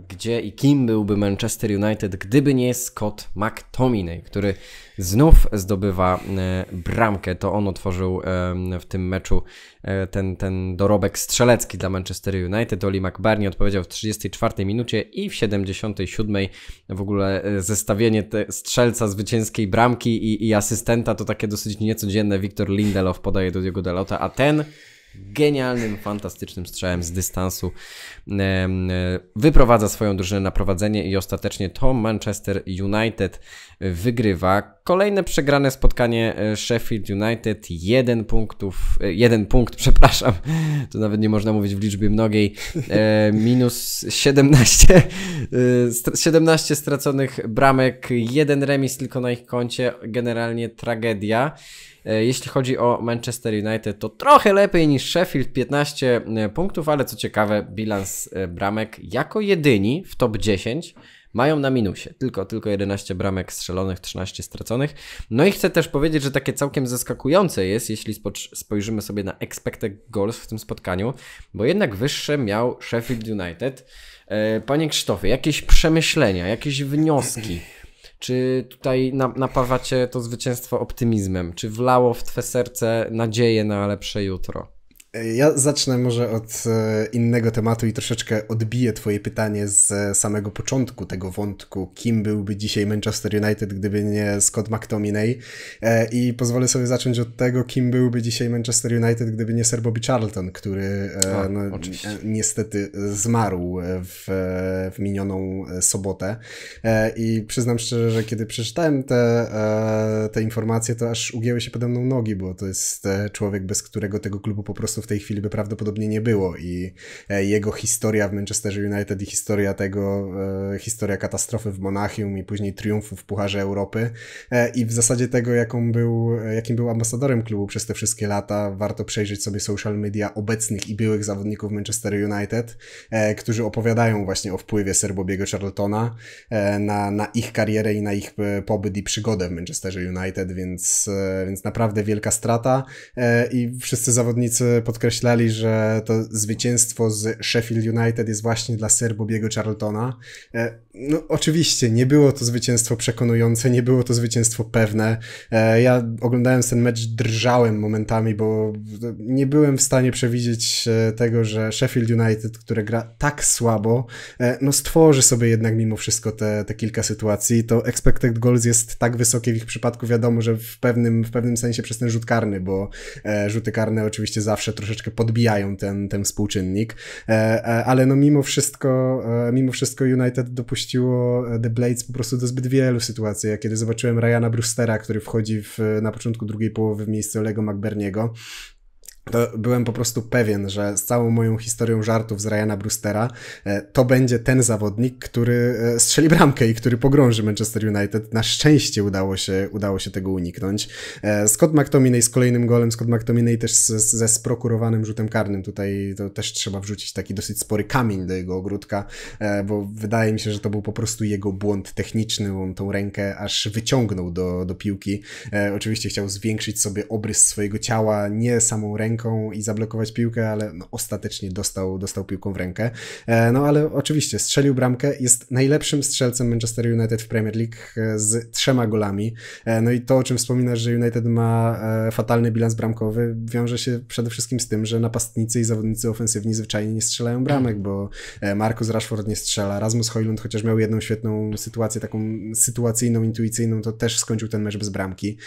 gdzie i kim byłby Manchester United, gdyby nie Scott McTominay, który znów zdobywa e, bramkę. To on otworzył e, w tym meczu e, ten, ten dorobek strzelecki dla Manchester United. Oli McBurney odpowiedział w 34 minucie i w 77 w ogóle zestawienie strzelca zwycięskiej bramki i, i asystenta to takie dosyć niecodzienne. Wiktor Lindelof podaje do Diego Delota, a ten genialnym, fantastycznym strzałem z dystansu E, wyprowadza swoją drużynę na prowadzenie i ostatecznie to Manchester United wygrywa. Kolejne przegrane spotkanie e, Sheffield United, jeden punktów, e, jeden punkt, przepraszam, to nawet nie można mówić w liczbie mnogiej, minus 17, 17 straconych bramek, jeden remis tylko na ich koncie, generalnie tragedia. E, jeśli chodzi o Manchester United, to trochę lepiej niż Sheffield, 15 e, punktów, ale co ciekawe, bilans e, bramek jako jedyni w top 10 mają na minusie. Tylko, tylko 11 bramek strzelonych, 13 straconych. No i chcę też powiedzieć, że takie całkiem zaskakujące jest, jeśli spojrzymy sobie na expected goals w tym spotkaniu, bo jednak wyższe miał Sheffield United. Panie Krzysztofie, jakieś przemyślenia, jakieś wnioski? Czy tutaj napawacie to zwycięstwo optymizmem? Czy wlało w twe serce nadzieję na lepsze jutro? Ja zacznę może od e, innego tematu i troszeczkę odbiję Twoje pytanie z e, samego początku tego wątku, kim byłby dzisiaj Manchester United, gdyby nie Scott McTominay. E, I pozwolę sobie zacząć od tego, kim byłby dzisiaj Manchester United, gdyby nie Sir Bobby Charlton, który A, tak, no, niestety zmarł w, w minioną sobotę. I przyznam szczerze, że kiedy przeczytałem te, te informacje, to aż ugięły się pode mną nogi, bo to jest człowiek, bez którego tego klubu po prostu w tej chwili by prawdopodobnie nie było i e, jego historia w Manchesterze United i historia tego, e, historia katastrofy w Monachium i później triumfu w Pucharze Europy e, i w zasadzie tego, jaką był, jakim był ambasadorem klubu przez te wszystkie lata, warto przejrzeć sobie social media obecnych i byłych zawodników Manchester United, którzy opowiadają właśnie o wpływie Serbobiego Charltona na, na ich karierę i na ich pobyt i przygodę w Manchesterze United, więc, więc naprawdę wielka strata i wszyscy zawodnicy podkreślali, że to zwycięstwo z Sheffield United jest właśnie dla Serbu Bobiego Charltona. E, no oczywiście, nie było to zwycięstwo przekonujące, nie było to zwycięstwo pewne. E, ja oglądając ten mecz drżałem momentami, bo nie byłem w stanie przewidzieć e, tego, że Sheffield United, które gra tak słabo, no stworzy sobie jednak mimo wszystko te, te kilka sytuacji. To expected goals jest tak wysokie w ich przypadku, wiadomo, że w pewnym, w pewnym sensie przez ten rzut karny, bo rzuty karne oczywiście zawsze to troszeczkę podbijają ten, ten współczynnik, e, e, ale no mimo wszystko, e, mimo wszystko United dopuściło The Blades po prostu do zbyt wielu sytuacji. Ja kiedy zobaczyłem Ryana Brewstera, który wchodzi w, na początku drugiej połowy w miejsce Olego McBerniego, to byłem po prostu pewien, że z całą moją historią żartów z Ryana Brewstera e, to będzie ten zawodnik, który e, strzeli bramkę i który pogrąży Manchester United. Na szczęście udało się, udało się tego uniknąć. E, Scott McTominay z kolejnym golem, Scott McTominay też z, ze sprokurowanym rzutem karnym. Tutaj to też trzeba wrzucić taki dosyć spory kamień do jego ogródka, bo wydaje mi się, że to był po prostu jego błąd techniczny. On tą rękę aż wyciągnął do, do piłki. Oczywiście chciał zwiększyć sobie obrys swojego ciała, nie samą rękę, ręką i zablokować piłkę, ale no, ostatecznie dostał, dostał piłką w rękę. E, no ale oczywiście strzelił bramkę, jest najlepszym strzelcem Manchester United w Premier League e, z trzema golami. E, no i to, o czym wspominasz, że United ma fatalny bilans bramkowy, wiąże się przede wszystkim z tym, że napastnicy i zawodnicy ofensywni zwyczajnie nie strzelają bramek, bo Marcus Rashford nie strzela, Rasmus Hojlund chociaż miał jedną świetną sytuację, taką sytuacyjną, intuicyjną, to też skończył ten mecz bez bramki.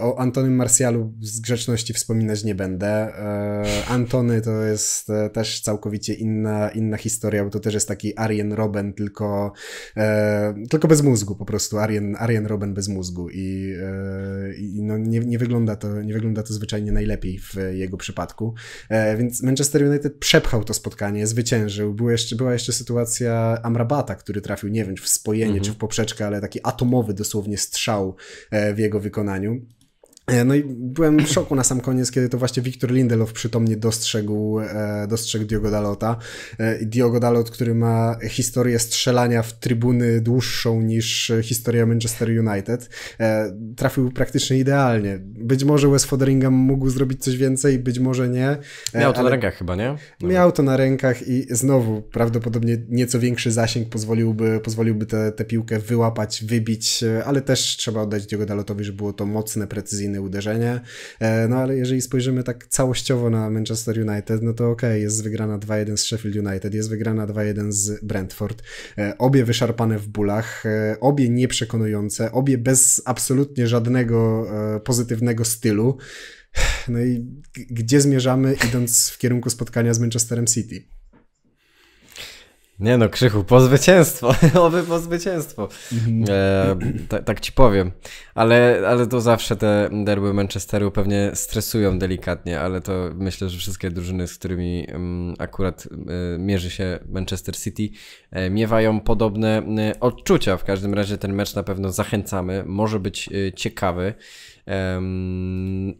O Antonym Martialu z grzeczności wspominać nie będę. E, Antony to jest e, też całkowicie inna, inna historia, bo to też jest taki Arjen Robben, tylko, e, tylko bez mózgu po prostu, Arjen, Arjen Robben bez mózgu i, i no nie, nie, wygląda to, nie wygląda to zwyczajnie najlepiej w jego przypadku, więc Manchester United przepchał to spotkanie, zwyciężył, była jeszcze, była jeszcze sytuacja Amrabata, który trafił, nie wiem, czy w spojenie, mhm. czy w poprzeczkę, ale taki atomowy dosłownie strzał w jego wykonaniu. E, no i byłem w szoku na sam koniec, kiedy to właśnie Wiktor Lindelof przytomnie dostrzegł, e, dostrzegł Diogo Dalota. E, Diogo Dalot, który ma historię strzelania w trybuny dłuższą niż historia Manchester United, trafił praktycznie idealnie. Być może Wes Foderingham mógł zrobić coś więcej, być może nie. Miał to na rękach chyba, nie? No. Miał to na rękach i znowu prawdopodobnie nieco większy zasięg pozwoliłby, pozwoliłby tę piłkę wyłapać, wybić, ale też trzeba oddać Diogo Dalotowi, że było to mocne, precyzyjne kolejne uderzenie. E, no ale jeżeli spojrzymy tak całościowo na Manchester United, no to ok, jest wygrana 2-1 z Sheffield United, jest wygrana 2-1 z Brentford. E, obie wyszarpane w bólach, e, obie nieprzekonujące, obie bez absolutnie żadnego pozytywnego stylu. No i gdzie zmierzamy, idąc w kierunku spotkania z Manchesterem City? Nie no, Krzychu, po zwycięstwo, oby po zwycięstwo. Mhm. E, tak ci powiem. Ale, ale to zawsze te derby Manchesteru pewnie stresują delikatnie, ale to myślę, że wszystkie drużyny, z którymi mm, akurat e, mierzy się Manchester City, e, miewają podobne e, odczucia. W każdym razie ten mecz na pewno zachęcamy, może być ciekawy.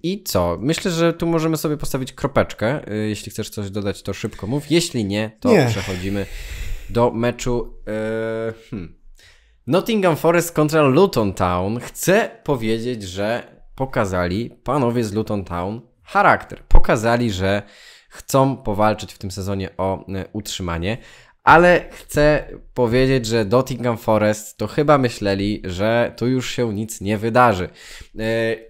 I co? Myślę, że tu możemy sobie postawić kropeczkę. Jeśli chcesz coś dodać, to szybko mów. Jeśli nie, to nie. przechodzimy do meczu. Yy, hmm. Nottingham Forest kontra Luton Town. Chcę powiedzieć, że pokazali panowie z Luton Town charakter. Pokazali, że chcą powalczyć w tym sezonie o e, utrzymanie. Ale chcę powiedzieć, że Dotingham Forest to chyba myśleli, że tu już się nic nie wydarzy. E,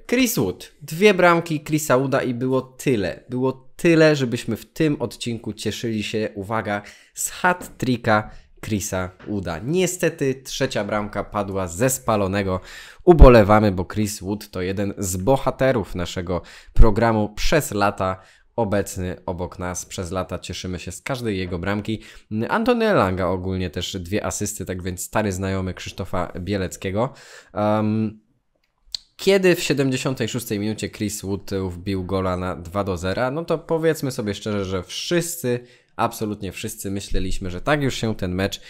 Chris Wood, dwie bramki Chrisa Wooda i było tyle. Było tyle, żebyśmy w tym odcinku cieszyli się, uwaga, z hat-tricka Chrisa Wooda. Niestety trzecia bramka padła ze spalonego. Ubolewamy, bo Chris Wood to jeden z bohaterów naszego programu przez lata obecny obok nas przez lata. Cieszymy się z każdej jego bramki. Antony Langa ogólnie też dwie asysty, tak więc stary znajomy Krzysztofa Bieleckiego. Um, kiedy w 76 minucie Chris Wood wbił gola na 2 do 0, no to powiedzmy sobie szczerze, że wszyscy, absolutnie wszyscy myśleliśmy, że tak już się ten mecz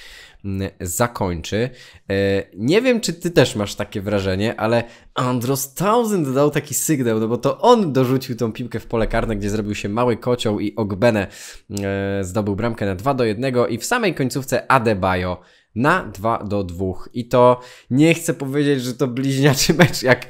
Mm, zakończy. E, nie wiem, czy ty też masz takie wrażenie, ale Andros Townsend dał taki sygnał, no bo to on dorzucił tą piłkę w pole karne, gdzie zrobił się mały kocioł i Ogbene e, zdobył bramkę na 2 do 1 i w samej końcówce Adebayo na 2 do 2. I to nie chcę powiedzieć, że to bliźniaczy mecz jak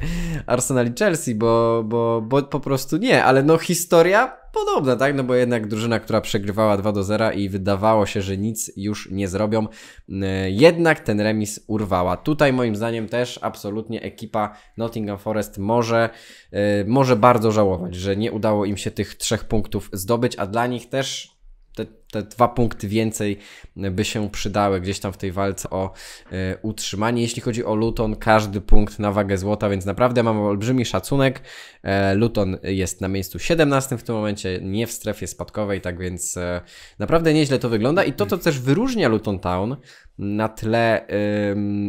Arsenal i Chelsea, bo, bo, bo po prostu nie, ale no historia podobna, tak? No bo jednak drużyna, która przegrywała 2 do 0 i wydawało się, że nic już nie zrobią, e, jednak ten remis urwała. Tutaj moim zdaniem też absolutnie ekipa Nottingham Forest może, e, może bardzo żałować, że nie udało im się tych trzech punktów zdobyć, a dla nich też te te dwa punkty więcej by się przydały gdzieś tam w tej walce o e, utrzymanie. Jeśli chodzi o Luton, każdy punkt na wagę złota, więc naprawdę mam olbrzymi szacunek. E, Luton jest na miejscu 17 w tym momencie, nie w strefie spadkowej, tak więc e, naprawdę nieźle to wygląda i to, co też wyróżnia Luton Town na tle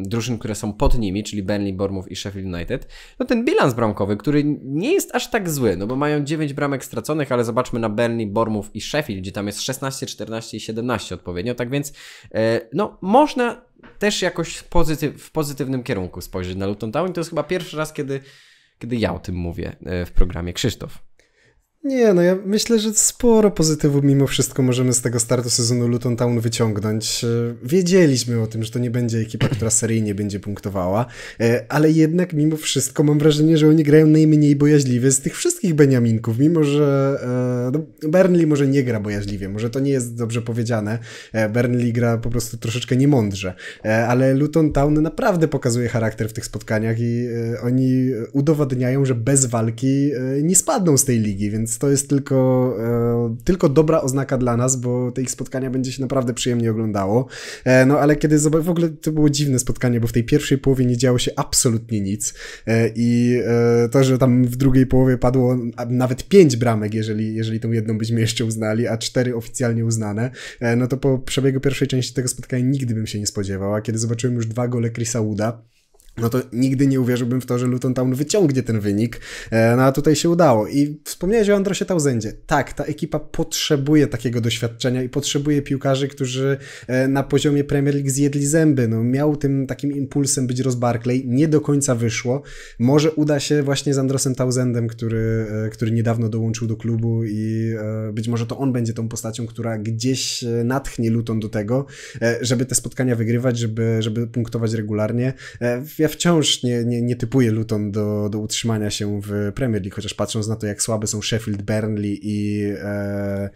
drużyn, które są pod nimi, czyli Burnley, Bournemouth i Sheffield United, no ten bilans bramkowy, który nie jest aż tak zły, no bo mają 9 bramek straconych, ale zobaczmy na Burnley, Bournemouth i Sheffield, gdzie tam jest 16 14 i 17 odpowiednio. Tak więc, e, no, można też jakoś pozytyw, w pozytywnym kierunku spojrzeć na Luton Town. I to jest chyba pierwszy raz, kiedy, kiedy ja o tym mówię e, w programie Krzysztof. Nie, no ja myślę, że sporo pozytywów mimo wszystko możemy z tego startu sezonu Luton Town wyciągnąć. E, wiedzieliśmy o tym, że to nie będzie ekipa, która seryjnie będzie punktowała, e, ale jednak mimo wszystko mam wrażenie, że oni grają najmniej bojaźliwie z tych wszystkich Beniaminków, mimo że e, no, Burnley może nie gra bojaźliwie, może to nie jest dobrze powiedziane, Burnley gra po prostu troszeczkę niemądrze, ale Luton Town naprawdę pokazuje charakter w tych spotkaniach i oni udowadniają, że bez walki nie spadną z tej ligi, więc więc to jest tylko, e, tylko dobra oznaka dla nas, bo te ich spotkania będzie się naprawdę przyjemnie oglądało. E, no ale kiedy zobaczyłem, w ogóle to było dziwne spotkanie, bo w tej pierwszej połowie nie działo się absolutnie nic e, i to, że tam w drugiej połowie padło nawet pięć bramek, jeżeli, jeżeli tą jedną byśmy jeszcze uznali, a cztery oficjalnie uznane, no to po przebiegu pierwszej części tego spotkania nigdy bym się nie spodziewał, a kiedy zobaczyłem już dwa gole Chrisa Wooda, no to nigdy nie uwierzyłbym w to, że Luton Town wyciągnie ten wynik, e, no a tutaj się udało. I wspomniałeś o Androsie Tauzendzie. Tak, ta ekipa potrzebuje takiego doświadczenia i potrzebuje piłkarzy, którzy e, na poziomie Premier League zjedli zęby. No, miał tym takim impulsem być Ross Barkley, nie do końca wyszło. Może uda się właśnie z Androsem Tauzendem, który, e, który niedawno dołączył do klubu i być może to on będzie tą postacią, która gdzieś natchnie Luton do tego, żeby te spotkania wygrywać, żeby, żeby punktować regularnie. Ja ja wciąż nie, nie, nie typuję Luton do, do utrzymania się w Premier League, chociaż patrząc na to, jak słabe są Sheffield, Burnley i e,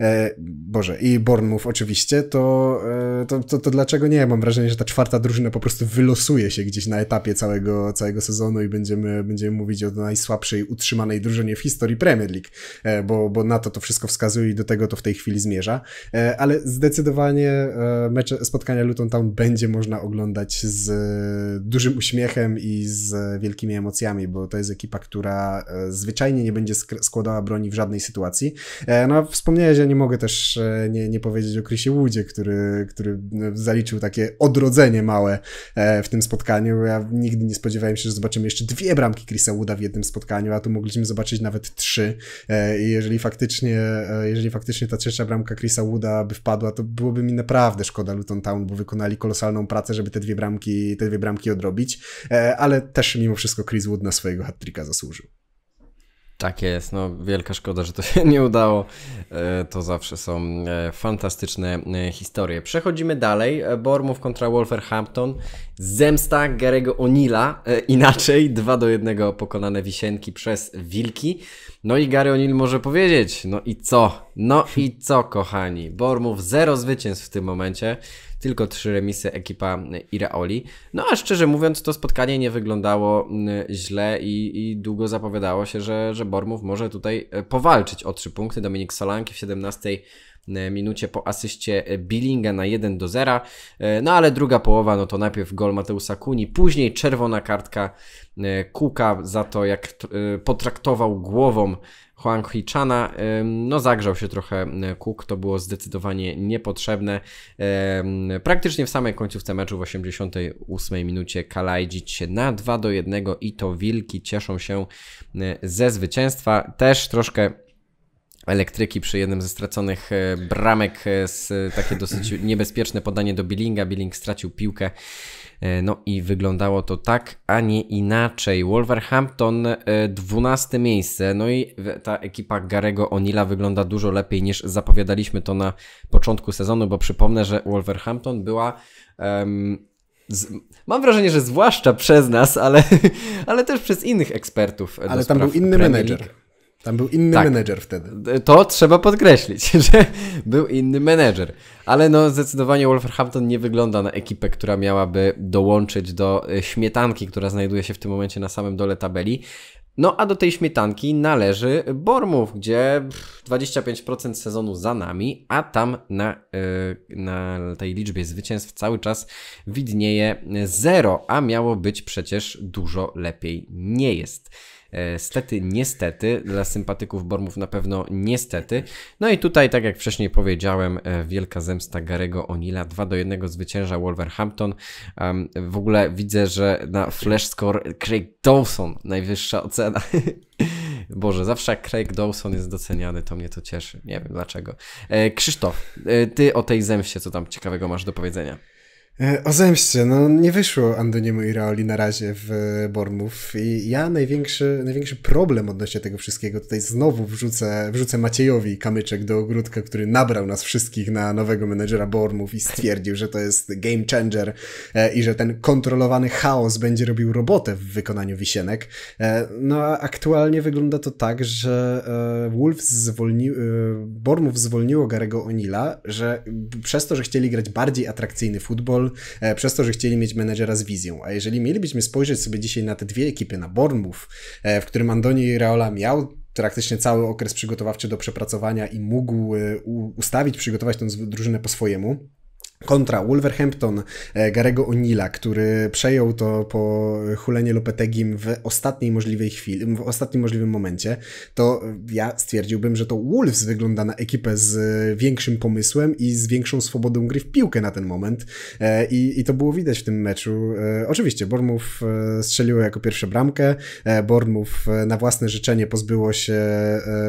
e, Boże, i Bournemouth oczywiście, to, e, to, to, to, dlaczego nie? Mam wrażenie, że ta czwarta drużyna po prostu wylosuje się gdzieś na etapie całego, całego sezonu i będziemy, będziemy mówić o najsłabszej utrzymanej drużynie w historii Premier League, e, bo, bo na to to wszystko wskazuje i do tego to w tej chwili zmierza, e, ale zdecydowanie e, mecze, spotkania Luton Town będzie można oglądać z dużym dużym uśmiechem i z wielkimi emocjami, bo to jest ekipa, która e, zwyczajnie nie będzie składała broni w żadnej sytuacji. E, no, wspomniałeś, ja nie mogę też e, nie, nie powiedzieć o Chrisie Woodzie, który, który no, zaliczył takie odrodzenie małe w tym spotkaniu. Ja nigdy nie spodziewałem się, że zobaczymy jeszcze dwie bramki Chrisa Wooda w jednym spotkaniu, a tu mogliśmy zobaczyć nawet trzy. I jeżeli faktycznie, jeżeli faktycznie ta trzecia bramka Chrisa Wooda by wpadła, to byłoby mi naprawdę szkoda Luton Town, bo wykonali kolosalną pracę, żeby te dwie bramki, te dwie bramki odrobić robić, e, ale też mimo wszystko Chris Wood na swojego hat zasłużył. Tak jest, no wielka szkoda, że to się nie udało. E, to zawsze są e, fantastyczne historie. Przechodzimy dalej. Bormów kontra Wolverhampton. Zemsta Gary'ego O'Neill'a, inaczej 2 do 1 pokonane Wisienki przez Wilki. No i Gary O'Neill może powiedzieć, no i co? No i co kochani? Bormów zero zwycięstw w tym momencie tylko trzy remisy ekipa Ireoli. No a szczerze mówiąc, to spotkanie nie wyglądało mm, źle i, i długo zapowiadało się, że, że Bormów może tutaj e, powalczyć o trzy punkty. Dominik Solanki w 17 e, minucie po asyście Billinga na 1 do 0. E, no ale druga połowa, no to najpierw gol Mateusa Kuni, później czerwona kartka Kuka za to, jak potraktował głową Huang Hichana. No zagrzał się trochę Cook, to było zdecydowanie niepotrzebne. Praktycznie w samej końcówce meczu w 88 minucie Kalajdzic się na 2 do 1 i to Wilki cieszą się ze zwycięstwa. Też troszkę elektryki przy jednym ze straconych e, bramek, e, z e, takie dosyć niebezpieczne podanie do Billinga. Billing stracił piłkę E, no i wyglądało to tak, a nie inaczej. Wolverhampton 12 e, miejsce. No i ta ekipa Garego Onila wygląda dużo lepiej niż zapowiadaliśmy to na początku sezonu, bo przypomnę, że Wolverhampton była um, z, mam wrażenie, że zwłaszcza przez nas, ale, ale też przez innych ekspertów. Ale tam był inny menedżer. Tam był inny tak. menedżer wtedy. E, to trzeba podkreślić, że był inny menedżer. Ale no zdecydowanie Wolverhampton nie wygląda na ekipę, która miałaby dołączyć do e, śmietanki, która znajduje się w tym momencie na samym dole tabeli. No a do tej śmietanki należy Bormów, gdzie 25% sezonu za nami, a tam na, e, na tej liczbie zwycięstw cały czas widnieje zero, a miało być przecież dużo lepiej. Nie jest. E, stety, niestety, dla sympatyków Bormów na pewno niestety. No i tutaj, tak jak wcześniej powiedziałem, e, wielka zemsta Garego Onila 2 do 1 zwycięża Wolverhampton. Um, w ogóle widzę, że na flash score Craig Dawson najwyższa ocena. Boże, zawsze Craig Dawson jest doceniany, to mnie to cieszy. Nie wiem dlaczego. E, Krzysztof, e, ty o tej zemście, co tam ciekawego masz do powiedzenia? E, o zemście, no nie wyszło Andoniemu i Raoli na razie w Bormów i ja największy, największy problem odnośnie tego wszystkiego, tutaj znowu wrzucę, wrzucę Maciejowi kamyczek do ogródka, który nabrał nas wszystkich na nowego menedżera Bormów i stwierdził, że to jest game changer e, i że ten kontrolowany chaos będzie robił robotę w wykonaniu Wisienek. E, no a aktualnie wygląda to tak, że Wolves zwolnił, Bormów zwolniło Garego Onila, że przez to, że chcieli grać bardziej atrakcyjny futbol, E, przez to, że chcieli mieć menedżera z wizją. A jeżeli mielibyśmy spojrzeć sobie dzisiaj na te dwie ekipy, na Bournemouth, e, w którym Andoni Reola miał praktycznie cały okres przygotowawczy do przepracowania i mógł e, ustawić, przygotować tę drużynę po swojemu, kontra Wolverhampton e, Garego O'Neilla, który przejął to po hulenie Lopetegim w ostatniej możliwej chwili, w ostatnim możliwym momencie, to ja stwierdziłbym, że to Wolves wygląda na ekipę z większym pomysłem i z większą swobodą gry w piłkę na ten moment e, i, i to było widać w tym meczu. E, oczywiście Bournemouth strzeliło jako pierwsze bramkę, Bournemouth na własne życzenie pozbyło się,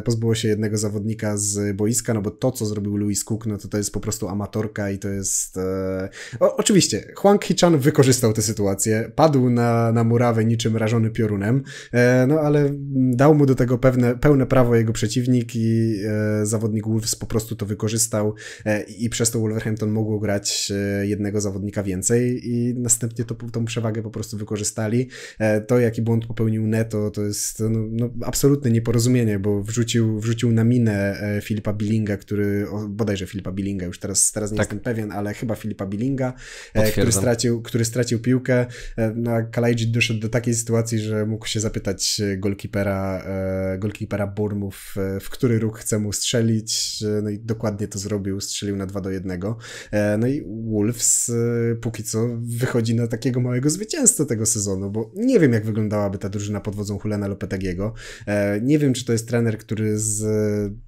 pozbyło się jednego zawodnika z boiska, no bo to, co zrobił Louis Cook, no to to jest po prostu amatorka i to jest jest... E, o, oczywiście, Huang Hichan wykorzystał tę sytuację, padł na, na murawę niczym rażony piorunem, e, no ale dał mu do tego pewne, pełne prawo jego przeciwnik i e, zawodnik Wolves po prostu to wykorzystał i przez to Wolverhampton mogło grać jednego zawodnika więcej i następnie to, tą przewagę po prostu wykorzystali. To, jaki błąd popełnił Neto, to jest no, no, absolutne nieporozumienie, bo wrzucił, wrzucił na minę Filipa Billinga, który, bodajże Filipa Billinga, już teraz, teraz nie tak. jestem pewien, ale E, chyba Filipa Billinga, e, który stracił, który stracił piłkę. E, na no, Kalajdzi doszedł do takiej sytuacji, że mógł się zapytać golkipera, golkipera Burmów, w który ruch chce mu strzelić. No i dokładnie to zrobił, strzelił na 2 do 1. No i Wolves póki co wychodzi na takiego małego zwycięzcę tego sezonu, bo nie wiem, jak wyglądałaby ta drużyna pod wodzą Hulena Lopetegiego. Nie wiem, czy to jest trener, który z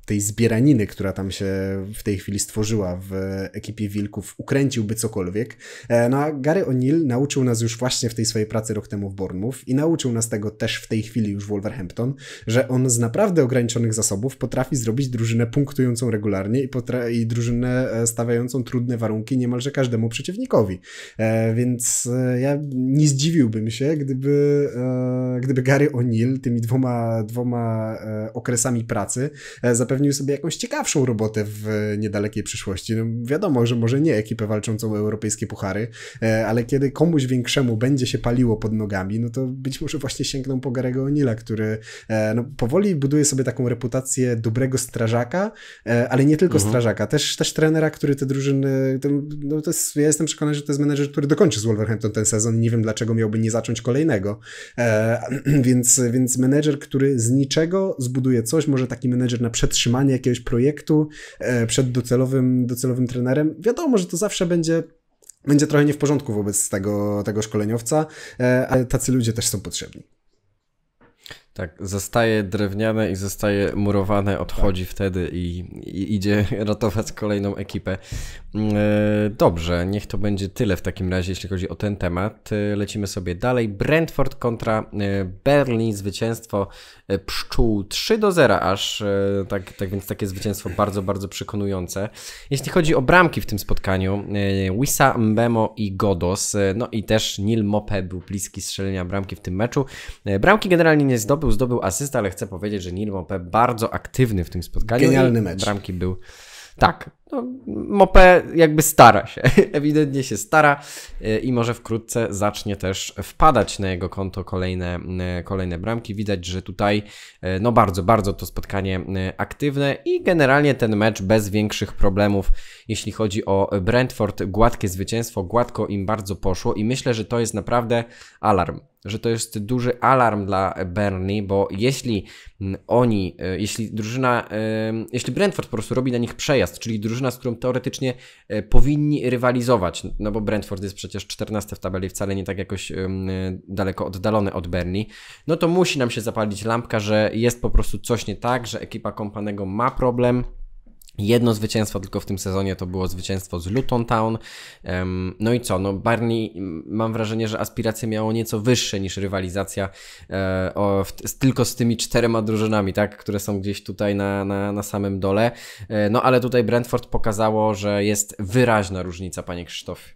tej zbieraniny, która tam się w tej chwili stworzyła w ekipie Wilków, ukręciłby cokolwiek. E, no a Gary O'Neill nauczył nas już właśnie w tej swojej pracy rok temu w Bournemouth i nauczył nas tego też w tej chwili już Wolverhampton, że on z naprawdę ograniczonych zasobów potrafi zrobić drużynę punktującą regularnie i, i drużynę e, stawiającą trudne warunki niemalże każdemu przeciwnikowi. E, więc ja nie zdziwiłbym się, gdyby, gdyby Gary O'Neill tymi dwoma, dwoma okresami pracy zapewnił sobie jakąś ciekawszą robotę w niedalekiej przyszłości. No, wiadomo, że może nie ekipę walczącą o europejskie puchary, e, ale kiedy komuś większemu będzie się paliło pod nogami, no to być może właśnie sięgną po Garego Onila, który e, no, powoli buduje sobie taką reputację dobrego strażaka, e, ale nie tylko mhm. strażaka, też, też trenera, który te drużyny, no to jest, ja jestem przekonany, że to jest menedżer, który dokończy z Wolverhampton ten sezon, nie wiem dlaczego miałby nie zacząć kolejnego, więc, więc menedżer, który z niczego zbuduje coś, może taki menedżer na przetrzymanie jakiegoś projektu przed docelowym, docelowym trenerem, wiadomo, że to zawsze będzie będzie trochę nie w porządku wobec tego, tego szkoleniowca, e, ale tacy ludzie też są potrzebni. Tak, zostaje drewniane i zostaje murowane, odchodzi tak. wtedy i, i, idzie ratować kolejną ekipę. Mm, e, dobrze, niech to będzie tyle w takim razie, jeśli chodzi o ten temat. E, lecimy sobie dalej. Brentford kontra e, Berlin, zwycięstwo pszczół 3 do 0 aż, tak, tak więc takie zwycięstwo bardzo, bardzo przekonujące. Jeśli chodzi o bramki w tym spotkaniu, Wisa, Mbemo i Godos, no i też Nil Mope był bliski strzelenia bramki w tym meczu. Bramki generalnie nie zdobył, zdobył, zdobył asystę, ale chcę powiedzieć, że Nil Mopé bardzo aktywny w tym spotkaniu. Genialny mecz. Bramki był. Tak, no, Mopę jakby stara się, ewidentnie się stara e, i może wkrótce zacznie też wpadać na jego konto kolejne, e, kolejne bramki. Widać, że tutaj e, no bardzo, bardzo to spotkanie aktywne i generalnie ten mecz bez większych problemów, jeśli chodzi o Brentford, gładkie zwycięstwo, gładko im bardzo poszło i myślę, że to jest naprawdę alarm że to jest duży alarm dla Bernie, bo jeśli mm, oni, jeśli drużyna, jeśli Brentford po prostu robi na nich przejazd, czyli drużyna drużyna, z którą teoretycznie e, powinni rywalizować, no bo Brentford jest przecież 14 w tabeli, wcale nie tak jakoś e, daleko oddalony od Berni, no to musi nam się zapalić lampka, że jest po prostu coś nie tak, że ekipa Kompanego ma problem, Jedno zwycięstwo tylko w tym sezonie to było zwycięstwo z Luton Town. No i co? No Barney, mam wrażenie, że aspiracje miało nieco wyższe niż rywalizacja e, tylko z tymi czterema drużynami, tak? które są gdzieś tutaj na, na, na samym dole. E, no ale tutaj Brentford pokazało, że jest wyraźna różnica, panie Krzysztofie.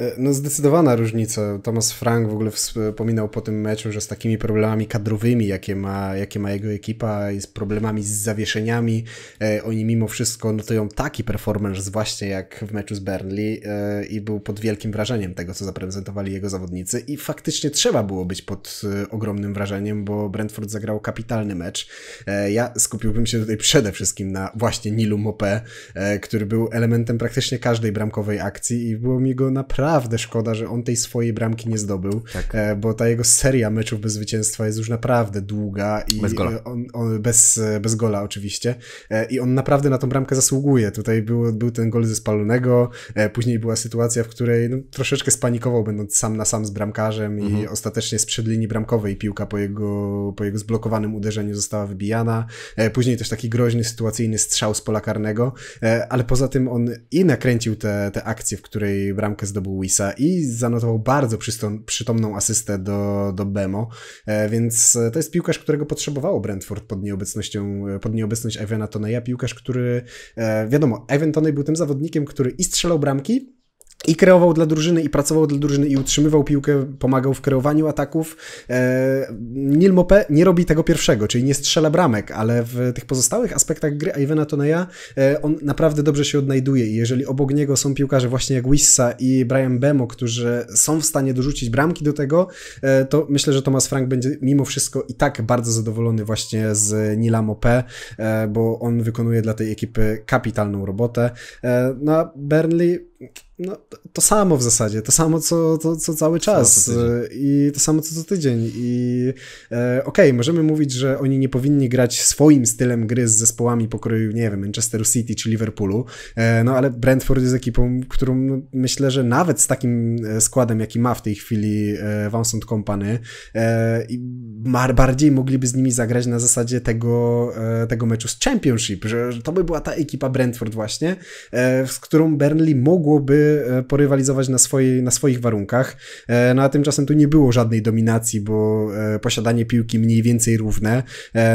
E, no zdecydowana różnica. Thomas Frank w ogóle wspominał po tym meczu, że z takimi problemami kadrowymi, jakie ma, jakie ma jego ekipa i z problemami z zawieszeniami, e, oni mimo wszystko notują taki performance właśnie jak w meczu z Burnley e, i był pod wielkim wrażeniem tego, co zaprezentowali jego zawodnicy i faktycznie trzeba było być pod ogromnym wrażeniem, bo Brentford zagrał kapitalny mecz. Ja skupiłbym się tutaj przede wszystkim na właśnie Nilu Mopé, który był elementem praktycznie każdej bramkowej akcji i było mi go naprawdę naprawdę szkoda, że on tej swojej bramki nie zdobył, tak. E, bo ta jego seria meczów bez zwycięstwa jest już naprawdę długa i bez gola, e, on, on bez, e, bez gola oczywiście i on naprawdę na tą bramkę zasługuje. Tutaj był, był ten gol ze spalonego, później była sytuacja, w której no, troszeczkę spanikował, będąc sam na sam z bramkarzem mhm. i ostatecznie sprzed linii bramkowej piłka po jego, po jego zblokowanym uderzeniu została wybijana. Później też taki groźny, sytuacyjny strzał z pola karnego, ale poza tym on i nakręcił te akcje, w której bramkę zdobył i zanotował bardzo przytomną asystę do, do Bemo, e, więc e, to jest piłkarz, którego potrzebowało Brentford pod nieobecnością, e, pod nieobecność Evana Toneja, piłkarz, który wiadomo, Ivan Tonej był tym zawodnikiem, który i strzelał bramki, i kreował dla drużyny, i pracował dla drużyny, i utrzymywał piłkę, pomagał w kreowaniu ataków. E, Neil Mopé nie robi tego pierwszego, czyli nie strzela bramek, ale w tych pozostałych aspektach gry Ivana Toneja e, on naprawdę dobrze się odnajduje i jeżeli obok niego są piłkarze właśnie jak Wissa i Brian Bemo, którzy są w stanie dorzucić bramki do tego, e, to myślę, że Thomas Frank będzie mimo wszystko i tak bardzo zadowolony właśnie z Nila Mopé, bo on wykonuje dla tej ekipy kapitalną robotę. No a Burnley no, to samo w zasadzie, to samo co, co cały czas co e, i to samo co co tydzień. I e, okej, okay, możemy mówić, że oni nie powinni grać swoim stylem gry z zespołami pokroju, nie wiem, Manchesteru City czy Liverpoolu, e, no ale Brentford jest ekipą, którą myślę, że nawet z takim e, składem, jaki ma w tej chwili e, Vincent Company, e, mar, bardziej mogliby z nimi zagrać na zasadzie tego, e, tego meczu z Championship, że, że, to by była ta ekipa Brentford właśnie, e, z którą Burnley mogłoby E, porywalizować na, swojej, na swoich warunkach. E, no a tymczasem tu nie było żadnej dominacji, bo e, posiadanie piłki mniej więcej równe.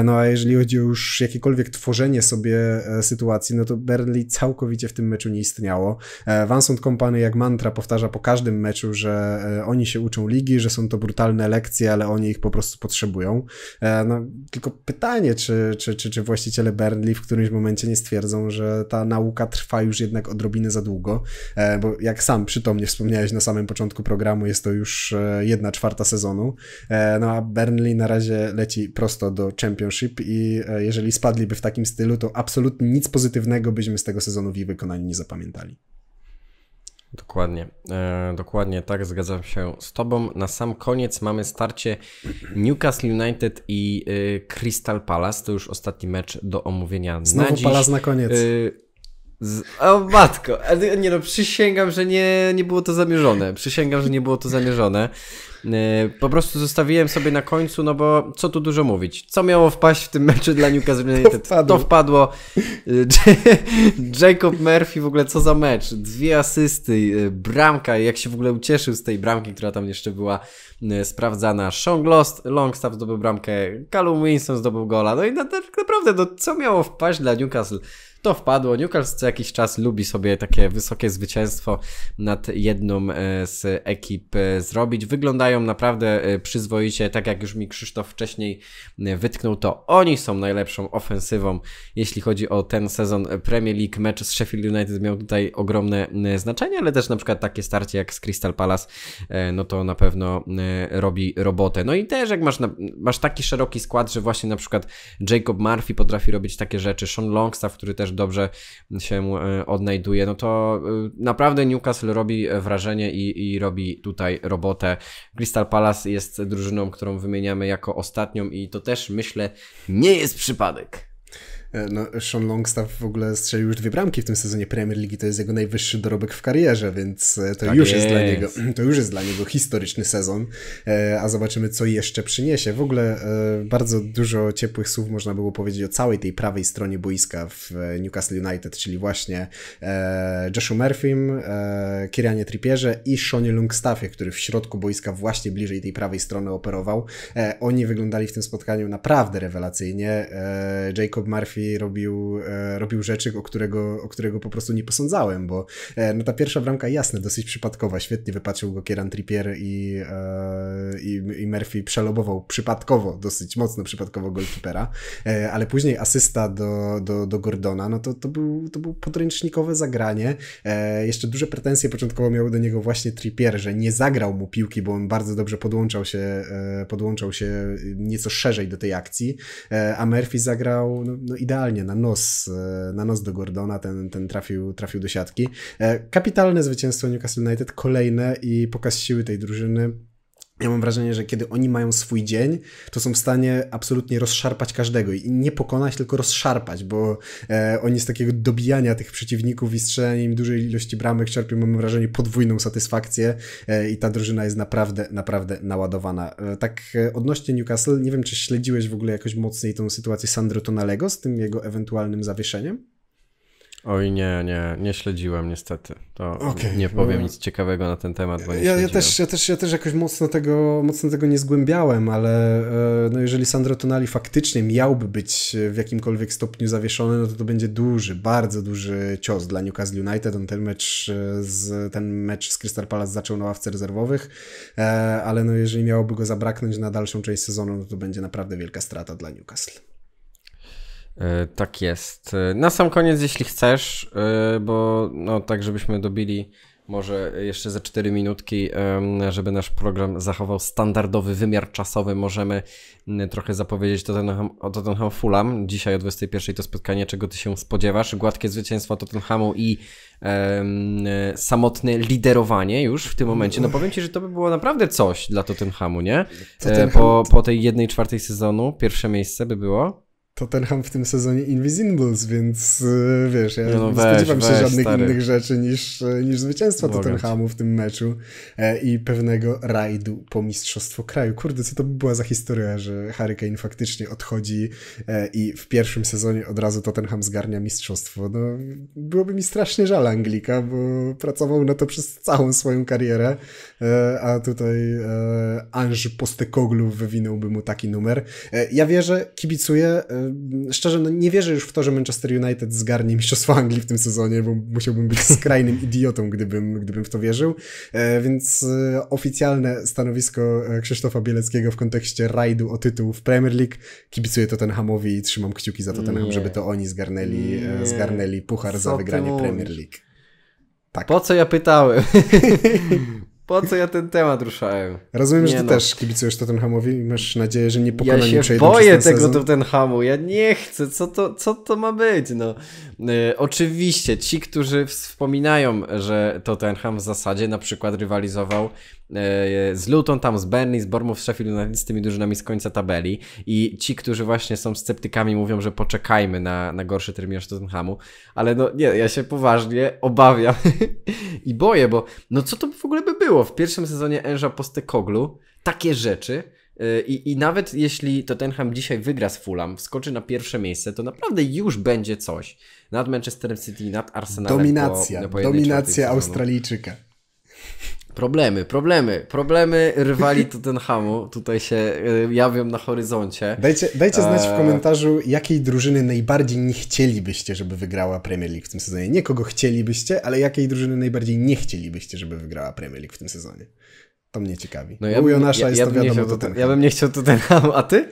No a jeżeli chodzi o już jakiekolwiek tworzenie sobie sytuacji, no to Burnley całkowicie w tym meczu nie istniało. Vincent Kompany jak mantra powtarza po każdym meczu, że oni się uczą ligi, że są to brutalne lekcje, ale oni ich po prostu potrzebują. No, tylko pytanie, czy, czy, czy, czy właściciele Burnley w którymś momencie nie stwierdzą, że ta nauka trwa już jednak odrobinę za długo, bo bo jak sam przytomnie wspomniałeś na samym początku programu, jest to już e, jedna czwarta sezonu. E, no a Burnley na razie leci prosto do Championship i e, jeżeli spadliby w takim stylu, to absolutnie nic pozytywnego byśmy z tego sezonu w wykonaniu nie zapamiętali. Dokładnie, e, dokładnie tak, zgadzam się z Tobą. Na sam koniec mamy starcie Newcastle United i e, Crystal Palace. To już ostatni mecz do omówienia Znowu na dziś. Palace na koniec. E, z... O matko, nie no, przysięgam, że nie, nie było to zamierzone. Przysięgam, że nie było to zamierzone. E, po prostu zostawiłem sobie na końcu, no bo co tu dużo mówić. Co miało wpaść w tym meczu dla Newcastle United? To wpadło. To wpadło. E, Jacob Murphy w ogóle co za mecz. Dwie asysty, e, bramka, jak się w ogóle ucieszył z tej bramki, która tam jeszcze była sprawdzana. Sean Lost, Longstaff zdobył bramkę, Callum Winston zdobył gola. No i tak naprawdę, no, co miało wpaść dla Newcastle? to wpadło. Newcastle co jakiś czas lubi sobie takie wysokie zwycięstwo nad jedną e, z ekip e, zrobić. Wyglądają naprawdę e, przyzwoicie, tak jak już mi Krzysztof wcześniej wytknął, to oni są najlepszą ofensywą, jeśli chodzi o ten sezon Premier League. Mecz z Sheffield United miał tutaj ogromne znaczenie, ale też na przykład takie starcie jak z Crystal Palace, no to na pewno robi robotę. No i też jak masz, na, masz taki szeroki skład, że właśnie na przykład Jacob Murphy potrafi robić takie rzeczy, Sean Longstaff, który też dobrze się e, odnajduje, no to e, naprawdę Newcastle robi e, wrażenie i, i robi tutaj robotę. Crystal Palace jest drużyną, którą wymieniamy jako ostatnią i to też myślę nie jest przypadek. E, no, Sean Longstaff w ogóle strzelił już dwie bramki w tym sezonie Premier League, to jest jego najwyższy dorobek w karierze, więc e, to tak już jest. jest. dla niego, to już jest dla niego historyczny sezon, e, a zobaczymy co jeszcze przyniesie. W ogóle bardzo dużo ciepłych słów można było powiedzieć o całej tej prawej stronie boiska w Newcastle United, czyli właśnie Joshu Murphym, Kirianie Trippierze i Seanie Longstaffie, który w środku boiska właśnie bliżej tej prawej strony operował. Oni wyglądali w tym spotkaniu naprawdę rewelacyjnie. Jacob Murphy robił, e, robił rzeczy, o którego, o którego po prostu nie posądzałem, bo e, no ta pierwsza bramka jasne, dosyć przypadkowa, świetnie wypatrzył go Kieran Trippier i, e, i, i Murphy przelobował przypadkowo, dosyć mocno przypadkowo golkipera, ale później asysta do, do, do Gordona, no to, to, był, to był podręcznikowe zagranie. Jeszcze duże pretensje początkowo miały do niego właśnie Trippier, że nie zagrał mu piłki, bo on bardzo dobrze podłączał się, podłączał się nieco szerzej do tej akcji, a Murphy zagrał no, no idealnie idealnie na nos, e, na nos do Gordona, ten, ten trafił, trafił do siatki. E, kapitalne zwycięstwo Newcastle United, kolejne i pokaz siły tej drużyny ja mam wrażenie, że kiedy oni mają swój dzień, to są w stanie absolutnie rozszarpać każdego i nie pokonać, tylko rozszarpać, bo e, oni z takiego dobijania tych przeciwników i strzelania im dużej ilości bramek czerpią, mam wrażenie, podwójną satysfakcję e, i ta drużyna jest naprawdę, naprawdę naładowana. E, tak e, odnośnie Newcastle, nie wiem, czy śledziłeś w ogóle jakoś mocniej tą sytuację Sandro Tonalego z tym jego ewentualnym zawieszeniem? Oj nie, nie, nie śledziłem niestety. To okay, nie no. powiem no. nic ciekawego na ten temat, bo nie ja, ja, też, ja, też, ja też jakoś mocno tego, mocno tego nie zgłębiałem, ale e, no jeżeli Sandro Tonali faktycznie miałby być e, w jakimkolwiek stopniu zawieszony, no to to będzie duży, bardzo duży cios dla Newcastle United. On ten mecz e, z, ten mecz z Crystal Palace zaczął na ławce rezerwowych, ale no jeżeli miałoby go zabraknąć na dalszą część sezonu, no to będzie naprawdę wielka strata dla Newcastle. E, tak jest. E, na sam koniec, jeśli chcesz, e, bo no, tak, żebyśmy dobili może jeszcze ze 4 minutki, żeby nasz program zachował standardowy wymiar czasowy, możemy trochę zapowiedzieć Tottenham, o Tottenham Fulham. Dzisiaj o 21.00 to spotkanie, czego ty się spodziewasz. Gładkie zwycięstwo Tottenhamu i um, samotne liderowanie już w tym momencie. No powiem ci, że to by było naprawdę coś dla Tottenhamu, nie? Tottenham... Po, po tej jednej czwartej sezonu pierwsze miejsce by było. Tottenham w tym sezonie Invisibles, więc e, wiesz, ja no, nie spodziewam weź, się żadnych stary. innych rzeczy niż, e, niż zwycięstwa Tottenhamu w tym meczu e, i pewnego rajdu po Mistrzostwo Kraju. Kurde, co to by była za historia, że Harry Kane faktycznie odchodzi i w pierwszym sezonie od razu Tottenham zgarnia mistrzostwo. No, byłoby mi strasznie żal Anglika, bo pracował na to przez całą swoją karierę, a tutaj Ange Postekoglu wywinąłby mu taki numer. Ja wierzę, kibicuję, szczerze, no nie wierzę już w to, że Manchester United zgarnie Mistrzostwo Anglii w tym sezonie, bo musiałbym być skrajnym idiotą, gdybym, gdybym w to wierzył. E, więc e, oficjalne stanowisko e, Krzysztofa Bieleckiego w kontekście rajdu o tytuł w Premier League kibicuję Tottenhamowi i trzymam kciuki za Tottenham, nie. żeby to oni zgarnęli, zgarnęli puchar Co za wygranie Premier League. Tak. Po co ja pytałem? Po co ja ten temat ruszałem? Rozumiem, nie że ty no. też kibicujesz Tottenhamowi i masz nadzieję, że nie pokonani Ja się boję tego sezon. Tottenhamu, ja nie chcę, co to, co to ma być? No. E, oczywiście, ci, którzy wspominają, że Tottenham w zasadzie na przykład rywalizował z Luton, tam z Burnley, z Bournemouth, z Sheffield United, z tymi drużynami z końca tabeli i ci, którzy właśnie są sceptykami mówią, że poczekajmy na, na gorszy terminarz Tottenhamu, ale no nie, ja się poważnie obawiam i boję, bo no co to w ogóle by było w pierwszym sezonie Enża Postekoglu, takie rzeczy, y, i, I nawet jeśli Tottenham dzisiaj wygra z Fulham, wskoczy na pierwsze miejsce, to naprawdę już będzie coś nad Manchesterem City, nad Arsenalem. Dominacja, po, po dominacja Australijczyka. Problemy, problemy, problemy rywali Tottenhamu tutaj się y, jawią na horyzoncie. Dajcie, dajcie znać w e, komentarzu, jakiej drużyny najbardziej nie chcielibyście, żeby wygrała Premier League w tym sezonie. Nie kogo chcielibyście, ale jakiej drużyny najbardziej nie chcielibyście, żeby wygrała Premier League w tym sezonie. To mnie ciekawi. No ja, bym, ja, jest ja to wiadomo Tottenham. Ja bym nie chciał Tottenhamu, a ty?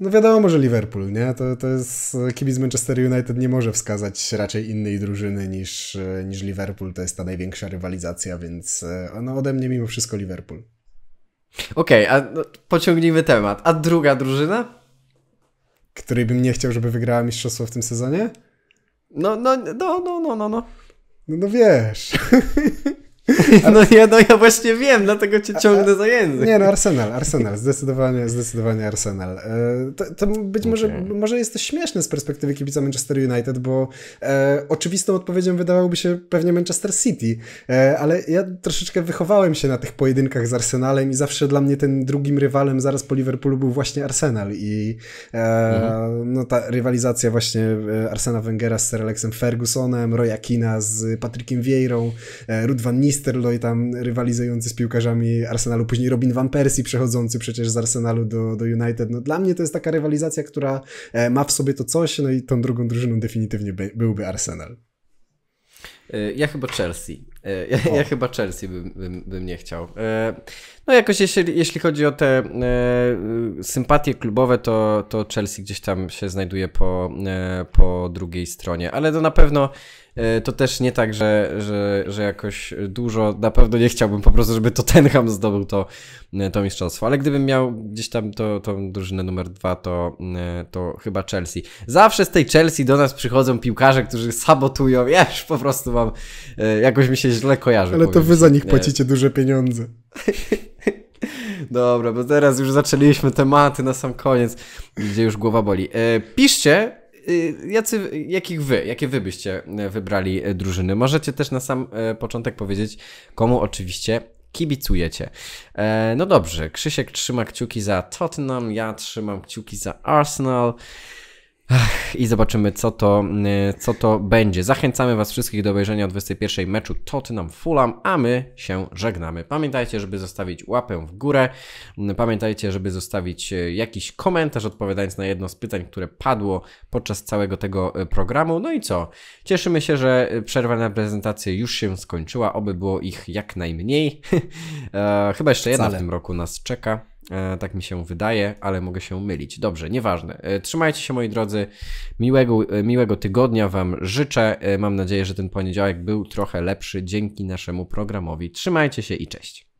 No wiadomo, że Liverpool, nie? To, to jest, kibic Manchester United nie może wskazać raczej innej drużyny niż, niż Liverpool. To jest ta największa rywalizacja, więc e, no ode mnie mimo wszystko Liverpool. Okej, okay, a no, pociągnijmy temat. A druga drużyna? Której bym nie chciał, żeby wygrała mistrzostwo w tym sezonie? No, no, no, no, no, no. No, no, no wiesz. No ja, no ja właśnie wiem, dlatego cię ciągnę za język. Nie, no Arsenal, Arsenal, zdecydowanie, zdecydowanie Arsenal. E, to, to być okay. może, może jest to śmieszne z perspektywy kibica Manchester United, bo e, oczywistą odpowiedzią wydawałoby się pewnie Manchester City, e, ale ja troszeczkę wychowałem się na tych pojedynkach z Arsenalem i zawsze dla mnie ten drugim rywalem zaraz po Liverpoolu był właśnie Arsenal i e, mhm. no, ta rywalizacja właśnie e, Arsena Wengera z Sir Alexem Fergusonem, Roya Kina z Patrykiem Vieirą, e, Ruud van Nistel, Nistelrooy no tam rywalizujący z piłkarzami Arsenalu, później Robin Van Persie przechodzący przecież z Arsenalu do, do United. No, dla mnie to jest taka rywalizacja, która e, ma w sobie to coś, no i tą drugą drużyną definitywnie byłby Arsenal. E, ja chyba Chelsea. E, ja, ja chyba Chelsea bym, bym, bym, nie chciał. No jakoś jeśli, jeśli chodzi o te sympatie klubowe, to, to Chelsea gdzieś tam się znajduje po, po drugiej stronie. Ale to na pewno E, to też nie tak, że, że, że jakoś dużo, na pewno nie chciałbym po prostu, żeby to Tottenham zdobył to, e, to mistrzostwo, ale gdybym miał gdzieś tam to, tą drużynę numer dwa, to, e, to chyba Chelsea. Zawsze z tej Chelsea do nas przychodzą piłkarze, którzy sabotują, ja już po prostu mam, jakoś mi się źle kojarzy. Ale to wy za nich płacicie duże pieniądze. Dobra, bo teraz już zaczęliśmy tematy na sam koniec, gdzie już głowa boli. E, piszcie, Y, jacy, jakich wy, jakie wy byście e, wybrali e, drużyny? Możecie też na sam e, początek powiedzieć, komu oczywiście kibicujecie. No dobrze, Krzysiek trzyma kciuki za Tottenham, ja trzymam kciuki za Arsenal. Ach, I zobaczymy, co to, y, co to będzie. Zachęcamy Was wszystkich do obejrzenia o 21 meczu Tottenham Fulham, a my się żegnamy. Pamiętajcie, żeby zostawić łapę w górę. Pamiętajcie, żeby zostawić y, jakiś komentarz odpowiadając na jedno z pytań, które padło podczas całego tego y, programu. No i co? Cieszymy się, że przerwa na prezentację już się skończyła. Oby było ich jak najmniej. E, chyba jeszcze jedna Wcale. w tym roku nas czeka. E, tak mi się wydaje, ale mogę się mylić. Dobrze, nieważne. E, trzymajcie się moi drodzy. Miłego, e, miłego tygodnia Wam życzę. Mam nadzieję, że ten poniedziałek był trochę lepszy dzięki naszemu programowi. Trzymajcie się i cześć.